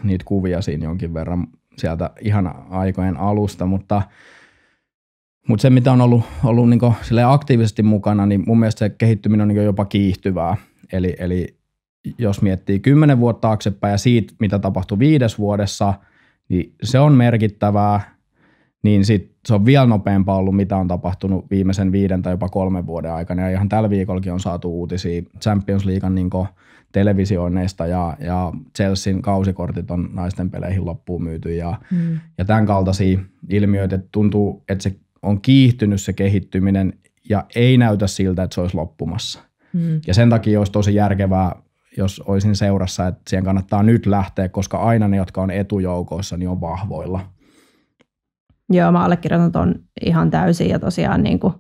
niitä kuvia siinä jonkin verran sieltä ihan aikojen alusta, mutta – mutta se, mitä on ollut, ollut niin aktiivisesti mukana, niin mun mielestä se kehittyminen on niin jopa kiihtyvää. Eli, eli jos miettii kymmenen vuotta taaksepäin ja siitä, mitä tapahtui viides vuodessa, niin se on merkittävää, niin sit se on vielä nopeampaa ollut, mitä on tapahtunut viimeisen viiden tai jopa kolmen vuoden aikana. Ja ihan tällä viikollakin on saatu uutisia Champions Leaguean niin televisioinneista ja, ja Chelsean kausikortit on naisten peleihin loppuun myyty ja, mm. ja tämän kaltaisia ilmiöitä. Että tuntuu, että se on kiihtynyt se kehittyminen ja ei näytä siltä, että se olisi loppumassa. Mm. Ja sen takia olisi tosi järkevää, jos olisin seurassa, että siihen kannattaa nyt lähteä, koska aina ne, jotka on etujoukoissa, niin on vahvoilla. Joo, mä allekirjoitan tuon ihan täysin ja tosiaan niin kuin,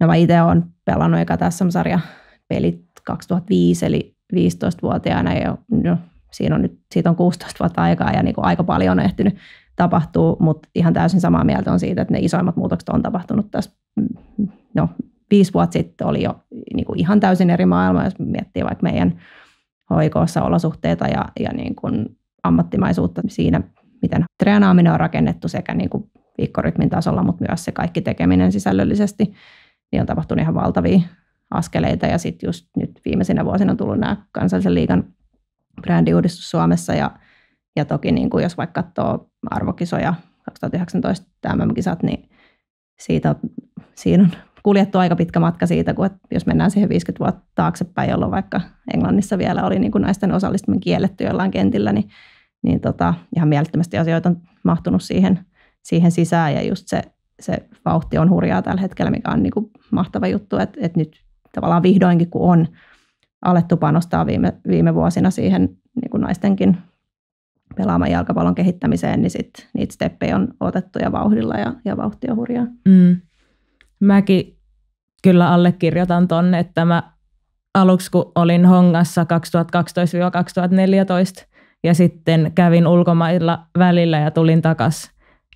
no mä itse olen pelannut eka tässä sarja pelit 2005, eli 15-vuotiaana ja no, siinä on nyt, siitä on 16 vuotta aikaa ja niin kuin aika paljon on ehtinyt tapahtuu, mutta ihan täysin samaa mieltä on siitä, että ne isoimmat muutokset on tapahtunut tässä, no viisi vuotta sitten oli jo niin kuin ihan täysin eri maailma, jos miettii vaikka meidän hoikoissa olosuhteita ja, ja niin kuin ammattimaisuutta siinä, miten treenaaminen on rakennettu sekä niin kuin viikkorytmin tasolla, mutta myös se kaikki tekeminen sisällöllisesti, niin on tapahtunut ihan valtavia askeleita ja sitten just nyt viimeisinä vuosina on tullut nämä kansallisen liigan brändiuudistus Suomessa ja, ja toki niin kuin jos vaikka katsoo arvokisoja 2019 tämä kisat, niin siitä, siinä on kuljettu aika pitkä matka siitä, kun että jos mennään siihen 50 vuotta taaksepäin, jolloin vaikka Englannissa vielä oli niin kuin naisten osallistuminen kielletty jollain kentillä, niin, niin tota, ihan mielettömästi asioita on mahtunut siihen, siihen sisään ja just se, se vauhti on hurjaa tällä hetkellä, mikä on niin kuin mahtava juttu, että, että nyt tavallaan vihdoinkin kun on alettu panostaa viime, viime vuosina siihen niin kuin naistenkin pelaamaan jalkapallon kehittämiseen, niin sit niitä steppejä on otettu ja vauhdilla ja, ja vauhtia hurjaa. Mm. Mäkin kyllä allekirjoitan tonne, että mä aluksi kun olin Hongassa 2012-2014 ja sitten kävin ulkomailla välillä ja tulin takaisin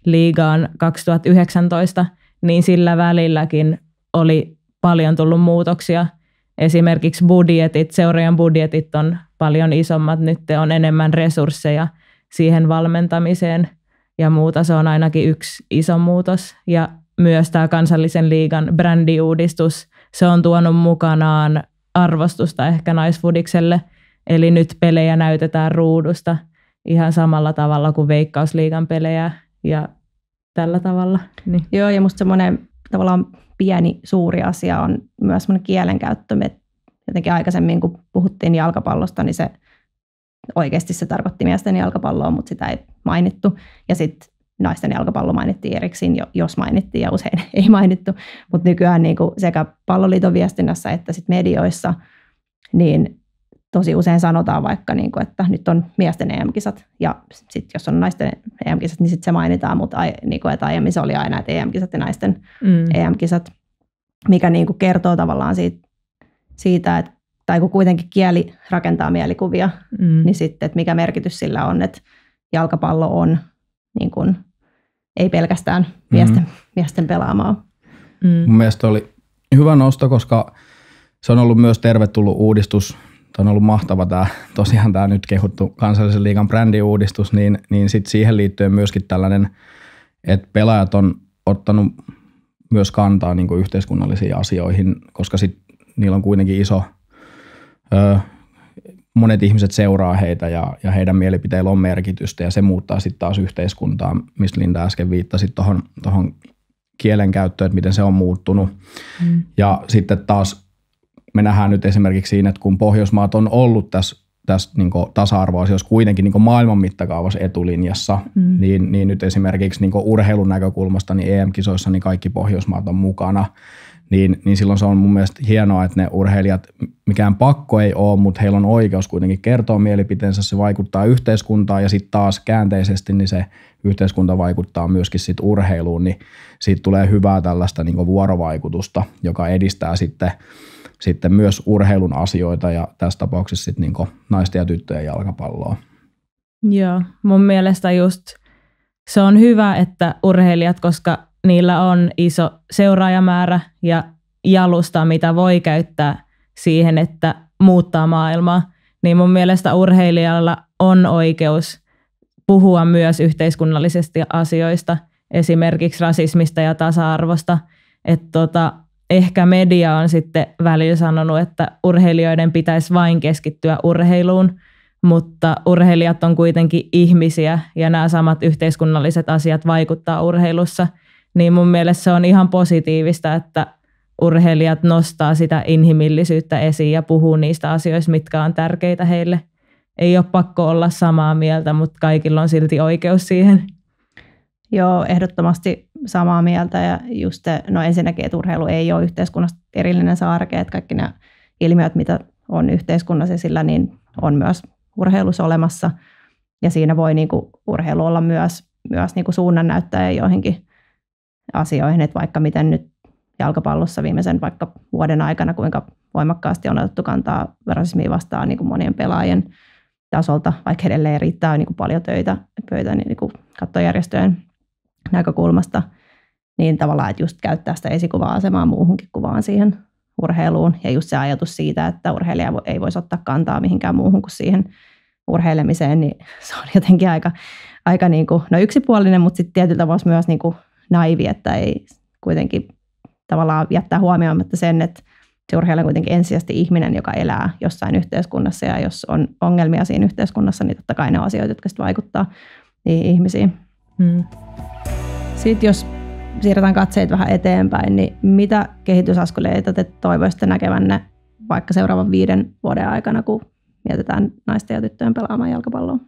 liigaan 2019, niin sillä välilläkin oli paljon tullut muutoksia. Esimerkiksi budjetit, seurajan budjetit on paljon isommat, nyt on enemmän resursseja – siihen valmentamiseen ja muuta. Se on ainakin yksi iso muutos. Ja myös tämä kansallisen liigan brändiuudistus, se on tuonut mukanaan arvostusta ehkä naisfudikselle. Eli nyt pelejä näytetään ruudusta ihan samalla tavalla kuin Veikkausliigan pelejä ja tällä tavalla. Niin. Joo, ja musta semmoinen tavallaan pieni suuri asia on myös semmoinen kielenkäyttö. Me jotenkin aikaisemmin, kun puhuttiin jalkapallosta, niin se – Oikeasti se tarkoitti miesten jalkapalloa, mutta sitä ei mainittu. Ja sitten naisten jalkapallo mainittiin erikseen, jos mainittiin ja usein <laughs> ei mainittu. Mutta nykyään niin kuin sekä palloliiton viestinnässä että sit medioissa, niin tosi usein sanotaan vaikka, niin kuin, että nyt on miesten EM-kisat ja sitten jos on naisten EM-kisat, niin sitten se mainitaan, mutta ai, niin kun, että aiemmin se oli aina, että EM-kisat ja naisten mm. EM-kisat, mikä niin kuin kertoo tavallaan siitä, siitä, että tai kun kuitenkin kieli rakentaa mielikuvia, mm. niin sitten, että mikä merkitys sillä on, että jalkapallo on niin kuin, ei pelkästään mhm. miesten, mm. miesten pelaamaa. Mm. Mun mielestä oli hyvä nosto, koska se on ollut myös tervetullut uudistus. Tämä on ollut mahtava tämä, <laughs> tosiaan tämä nyt kehuttu kansallisen liigan brändiuudistus, niin, niin sit siihen liittyen myöskin tällainen, että pelaajat on ottanut myös kantaa niin kuin yhteiskunnallisiin asioihin, koska sit niillä on kuitenkin iso – monet ihmiset seuraa heitä ja, ja heidän mielipiteillä on merkitystä ja se muuttaa sitten taas yhteiskuntaa, mistä Linda äsken viittasi tuohon tohon kielenkäyttöön, että miten se on muuttunut. Mm. Ja sitten taas me nähdään nyt esimerkiksi siinä, että kun Pohjoismaat on ollut tässä tässä niin tasa-arvoasioissa kuitenkin niin maailman mittakaavassa etulinjassa, mm. niin, niin nyt esimerkiksi niin urheilun näkökulmasta niin EM-kisoissa niin kaikki Pohjoismaat on mukana niin, niin silloin se on mun mielestä hienoa, että ne urheilijat, mikään pakko ei ole, mutta heillä on oikeus kuitenkin kertoa mielipiteensä, se vaikuttaa yhteiskuntaan ja sitten taas käänteisesti niin se yhteiskunta vaikuttaa myöskin sit urheiluun, niin siitä tulee hyvää tällaista niin vuorovaikutusta, joka edistää sitten, sitten myös urheilun asioita ja tässä tapauksessa sitten niin naisten ja tyttöjen jalkapalloa. Joo, mun mielestä just se on hyvä, että urheilijat, koska niillä on iso seuraajamäärä ja jalusta, mitä voi käyttää siihen, että muuttaa maailmaa, niin mun mielestä urheilijalla on oikeus puhua myös yhteiskunnallisesti asioista, esimerkiksi rasismista ja tasa-arvosta. Et tota, ehkä media on sitten välillä sanonut, että urheilijoiden pitäisi vain keskittyä urheiluun, mutta urheilijat on kuitenkin ihmisiä ja nämä samat yhteiskunnalliset asiat vaikuttaa urheilussa – niin mun mielestä se on ihan positiivista, että urheilijat nostaa sitä inhimillisyyttä esiin ja puhuu niistä asioista, mitkä on tärkeitä heille. Ei ole pakko olla samaa mieltä, mutta kaikilla on silti oikeus siihen. Joo, ehdottomasti samaa mieltä ja just no ensinnäkin, että urheilu ei ole yhteiskunnasta erillinen saarke, että kaikki ne ilmiöt, mitä on yhteiskunnassa sillä, niin on myös urheilussa olemassa. Ja siinä voi niin kuin, urheilu olla myös, myös niin kuin suunnannäyttäjä joihinkin asioihin, että vaikka miten nyt jalkapallossa viimeisen vaikka vuoden aikana, kuinka voimakkaasti on otettu kantaa rasismia vastaan niin kuin monien pelaajien tasolta, vaikka edelleen riittää niin kuin paljon töitä, pöytä niin kuin kattojärjestöjen näkökulmasta, niin tavallaan, että just käyttää sitä esikuva-asemaa muuhunkin kuvaan siihen urheiluun. Ja just se ajatus siitä, että urheilija ei voisi ottaa kantaa mihinkään muuhun kuin siihen urheilemiseen, niin <laughs> se on jotenkin aika, aika niin kuin, no yksipuolinen, mutta sitten tietyllä tavalla myös niin kuin naivi, että ei kuitenkin tavallaan jättää huomioimatta sen, että se urheilija on kuitenkin ensisijaisesti ihminen, joka elää jossain yhteiskunnassa ja jos on ongelmia siinä yhteiskunnassa, niin totta kai ne on asioita, jotka sitten vaikuttaa niihin ihmisiin. Hmm. Sitten jos siirretään katseet vähän eteenpäin, niin mitä kehitysaskeleita te toivoisitte näkevänne vaikka seuraavan viiden vuoden aikana, kun mietitään naisten ja tyttöjen pelaamaan jalkapalloa?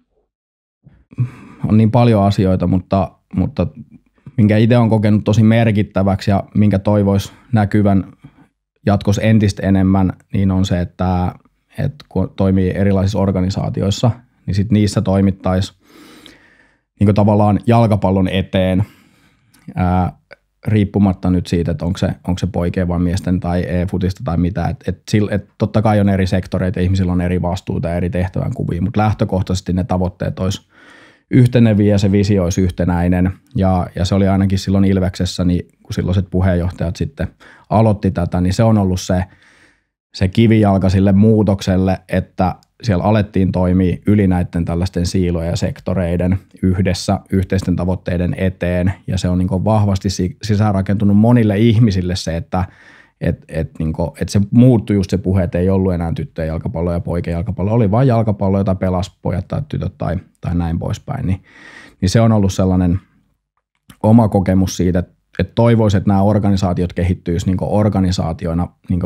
On niin paljon asioita, mutta, mutta minkä itse on kokenut tosi merkittäväksi ja minkä toivois näkyvän jatkos entistä enemmän, niin on se, että, että kun toimii erilaisissa organisaatioissa, niin sit niissä toimittaisiin niin tavallaan jalkapallon eteen ää, riippumatta nyt siitä, että onko se, onko se poikien vai miesten tai e-futista tai mitä. Et, et, et, totta kai on eri sektoreita, ihmisillä on eri vastuuta ja eri tehtävän kuvia, mutta lähtökohtaisesti ne tavoitteet olisi yhteneviä ja se visio olisi yhtenäinen. Ja, ja se oli ainakin silloin Ilveksessä, niin kun silloiset puheenjohtajat sitten aloitti tätä, niin se on ollut se, se kivijalka sille muutokselle, että siellä alettiin toimia yli näiden tällaisten siilojen ja sektoreiden yhdessä yhteisten tavoitteiden eteen. Ja se on niin vahvasti sisäänrakentunut monille ihmisille se, että – et, et, niin kuin, et se muuttui just se puhe, että ei ollut enää tyttöjen jalkapallo ja poikien jalkapallo, oli vain jalkapallo, jota pelas pojat tai tytöt tai, tai näin poispäin. Niin, niin se on ollut sellainen oma kokemus siitä, että et toivoisin, että nämä organisaatiot kehittyisivät niin organisaatioina niin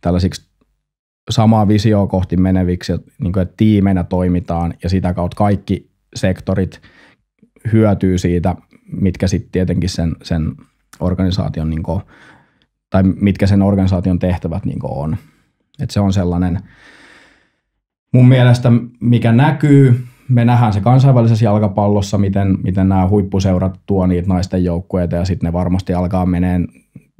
tällaisiksi samaa visioa kohti meneviksi, että, niin kuin, että tiimeinä toimitaan ja sitä kautta kaikki sektorit hyötyy siitä, mitkä sitten tietenkin sen, sen organisaation niin kuin, tai mitkä sen organisaation tehtävät niin on. Et se on sellainen, mun mielestä mikä näkyy, me nähdään se kansainvälisessä jalkapallossa, miten, miten nämä huippuseurat tuo niitä naisten joukkueita ja sitten ne varmasti alkaa meneen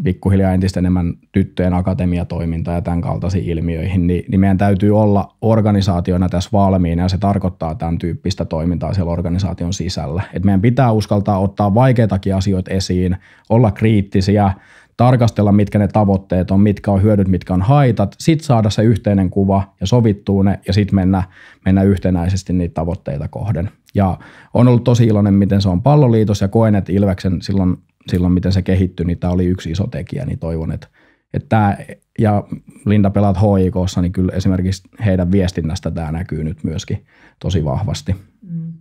pikkuhiljaa entistä enemmän tyttöjen akatemiatoimintaa ja tämän kaltaisiin ilmiöihin, niin, niin meidän täytyy olla organisaationa tässä valmiina ja se tarkoittaa tämän tyyppistä toimintaa siellä organisaation sisällä. Et meidän pitää uskaltaa ottaa vaikeitakin asioita esiin, olla kriittisiä, tarkastella, mitkä ne tavoitteet on, mitkä on hyödyt, mitkä on haitat, sitten saada se yhteinen kuva ja sovittuu ne ja sitten mennä, mennä yhtenäisesti niitä tavoitteita kohden. Ja on ollut tosi iloinen, miten se on palloliitos ja koen, että Ilveksen silloin, silloin miten se kehittyi, niin tämä oli yksi iso tekijä, niin toivon, että, että tämä, ja Linda pelaat HIKssa, niin kyllä esimerkiksi heidän viestinnästä tämä näkyy nyt myöskin tosi vahvasti. Mm.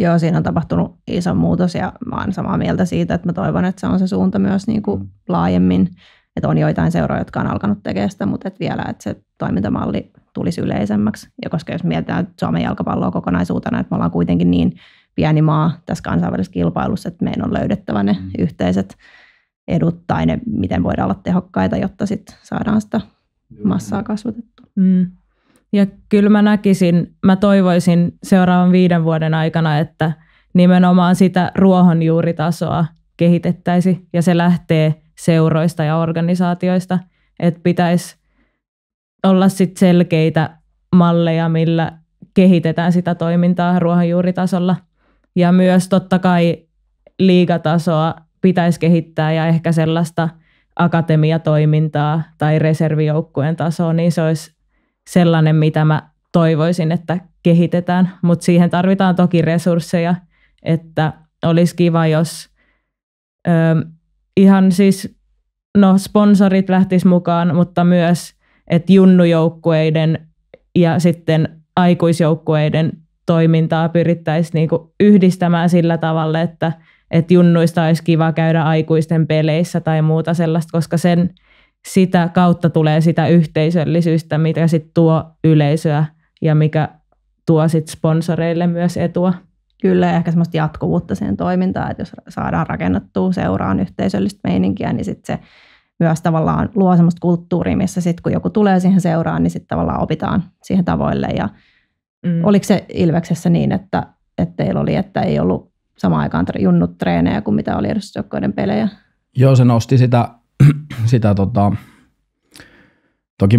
Joo, siinä on tapahtunut iso muutos ja mä oon samaa mieltä siitä, että mä toivon, että se on se suunta myös niin kuin mm. laajemmin. Että on joitain seuroja, jotka on alkanut tekemään sitä, mutta et vielä, että se toimintamalli tulisi yleisemmäksi. Ja koska jos mietitään Suomen jalkapalloa kokonaisuutena, että me ollaan kuitenkin niin pieni maa tässä kansainvälisessä kilpailussa, että meidän on löydettävä ne mm. yhteiset edut tai ne, miten voidaan olla tehokkaita, jotta sitten saadaan sitä massaa kasvatettua. Mm. Ja kyllä mä näkisin, mä toivoisin seuraavan viiden vuoden aikana, että nimenomaan sitä ruohonjuuritasoa kehitettäisi ja se lähtee seuroista ja organisaatioista, että pitäisi olla sit selkeitä malleja, millä kehitetään sitä toimintaa ruohonjuuritasolla. Ja myös totta kai liigatasoa pitäisi kehittää ja ehkä sellaista akatemiatoimintaa tai reservijoukkueen tasoa, niin se olisi sellainen, mitä mä toivoisin, että kehitetään, mutta siihen tarvitaan toki resursseja, että olisi kiva, jos ö, ihan siis, no sponsorit lähtis mukaan, mutta myös, että junnujoukkueiden ja sitten aikuisjoukkueiden toimintaa pyrittäisiin niinku yhdistämään sillä tavalla, että et junnuista olisi kiva käydä aikuisten peleissä tai muuta sellaista, koska sen – sitä kautta tulee sitä yhteisöllisyystä, mitä sitten tuo yleisöä ja mikä tuo sitten sponsoreille myös etua. Kyllä, ja ehkä semmoista jatkuvuutta siihen toimintaan, että jos saadaan rakennettua seuraan yhteisöllistä meininkiä, niin sitten se myös tavallaan luo semmoista kulttuuria, missä sitten kun joku tulee siihen seuraan, niin sitten tavallaan opitaan siihen tavoille. Ja mm. Oliko se Ilveksessä niin, että, että teillä oli, että ei ollut samaan aikaan junnut treenejä kuin mitä oli edustusjoukkoiden pelejä? Joo, se nosti sitä sitä tota, toki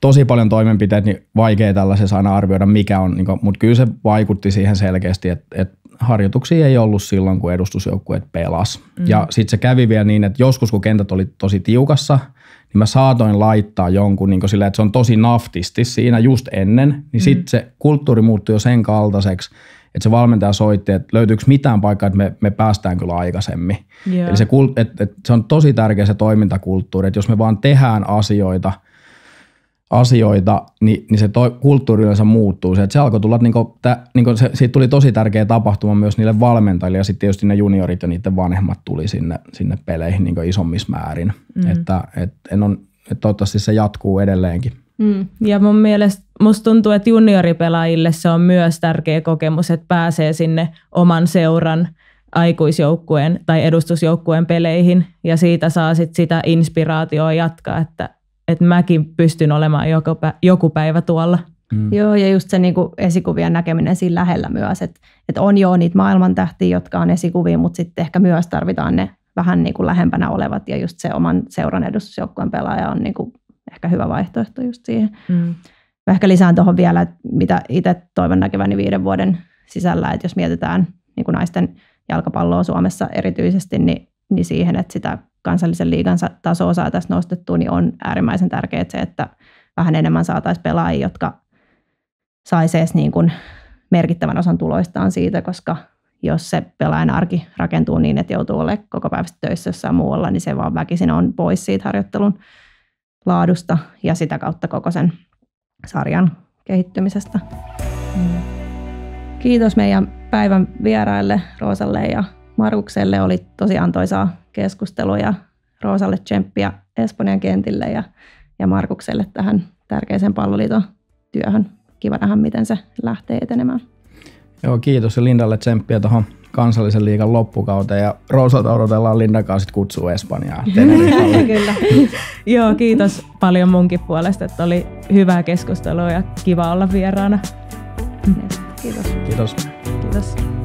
tosi paljon toimenpiteet, niin vaikea tällaisessa aina arvioida mikä on, niin mutta kyllä se vaikutti siihen selkeästi, että, että harjoituksia ei ollut silloin, kun edustusjoukkueet pelas. Mm. Ja sitten se kävi vielä niin, että joskus kun kentät oli tosi tiukassa, niin mä saatoin laittaa jonkun niin sillä, että se on tosi naftisti siinä just ennen, niin sitten mm. se kulttuuri muuttui jo sen kaltaiseksi, että se valmentaja soitti, että löytyykö mitään paikkaa, että me, me päästään kyllä aikaisemmin. Yeah. Eli se, et, et, se on tosi tärkeä se toimintakulttuuri, että jos me vaan tehdään asioita, asioita, niin, niin se toi, kulttuuri yleensä muuttuu. Se, että se alkoi tulla, niin kuin, tä, niin kuin se, siitä tuli tosi tärkeä tapahtuma myös niille valmentajille ja sitten tietysti ne juniorit ja niiden vanhemmat tuli sinne, sinne peleihin niin isommissa määrin. Mm. Että, et, en on, että toivottavasti se jatkuu edelleenkin. Mm. Ja mun mielestä musta tuntuu, että junioripelaajille se on myös tärkeä kokemus, että pääsee sinne oman seuran aikuisjoukkueen tai edustusjoukkueen peleihin ja siitä saa sit sitä inspiraatioa jatkaa, että, että mäkin pystyn olemaan joku, pä, joku päivä tuolla. Mm. Joo, ja just se niin esikuvien näkeminen siinä lähellä myös, että, että on jo niitä maailmantähtiä, jotka on esikuvia, mutta sitten ehkä myös tarvitaan ne vähän niin kuin lähempänä olevat ja just se oman seuran edustusjoukkueen pelaaja on niin ehkä hyvä vaihtoehto just siihen. Mm. Mä ehkä lisään tuohon vielä, että mitä itse toivon näkeväni viiden vuoden sisällä, että jos mietitään niin kuin naisten jalkapalloa Suomessa erityisesti, niin, niin siihen, että sitä kansallisen liigan tasoa saataisiin nostettua, niin on äärimmäisen tärkeää se, että vähän enemmän saataisiin pelaajia, jotka saisi edes niin kuin merkittävän osan tuloistaan siitä, koska jos se pelaajan arki rakentuu niin, että joutuu olemaan koko päivästä töissä jossain muualla, niin se vaan väkisin on pois siitä harjoittelun laadusta ja sitä kautta koko sen sarjan kehittymisestä. Mm. Kiitos meidän päivän vieraille Roosalle ja Markukselle. Oli tosi antoisaa keskustelua ja Roosalle tsemppiä Espanjan kentille ja, ja Markukselle tähän tärkeiseen palloliiton työhön. Kiva nähdä, miten se lähtee etenemään. Joo, kiitos ja Lindalle tsemppiä tuohon kansallisen liikan loppukauteen ja Roosalta odotellaan Lindakaan sitten kutsua Espanjaan. <laughs> Kyllä. <laughs> Joo, kiitos paljon munkin puolesta, että oli hyvää keskustelua ja kiva olla vieraana. Mm. Kiitos. Kiitos. Kiitos.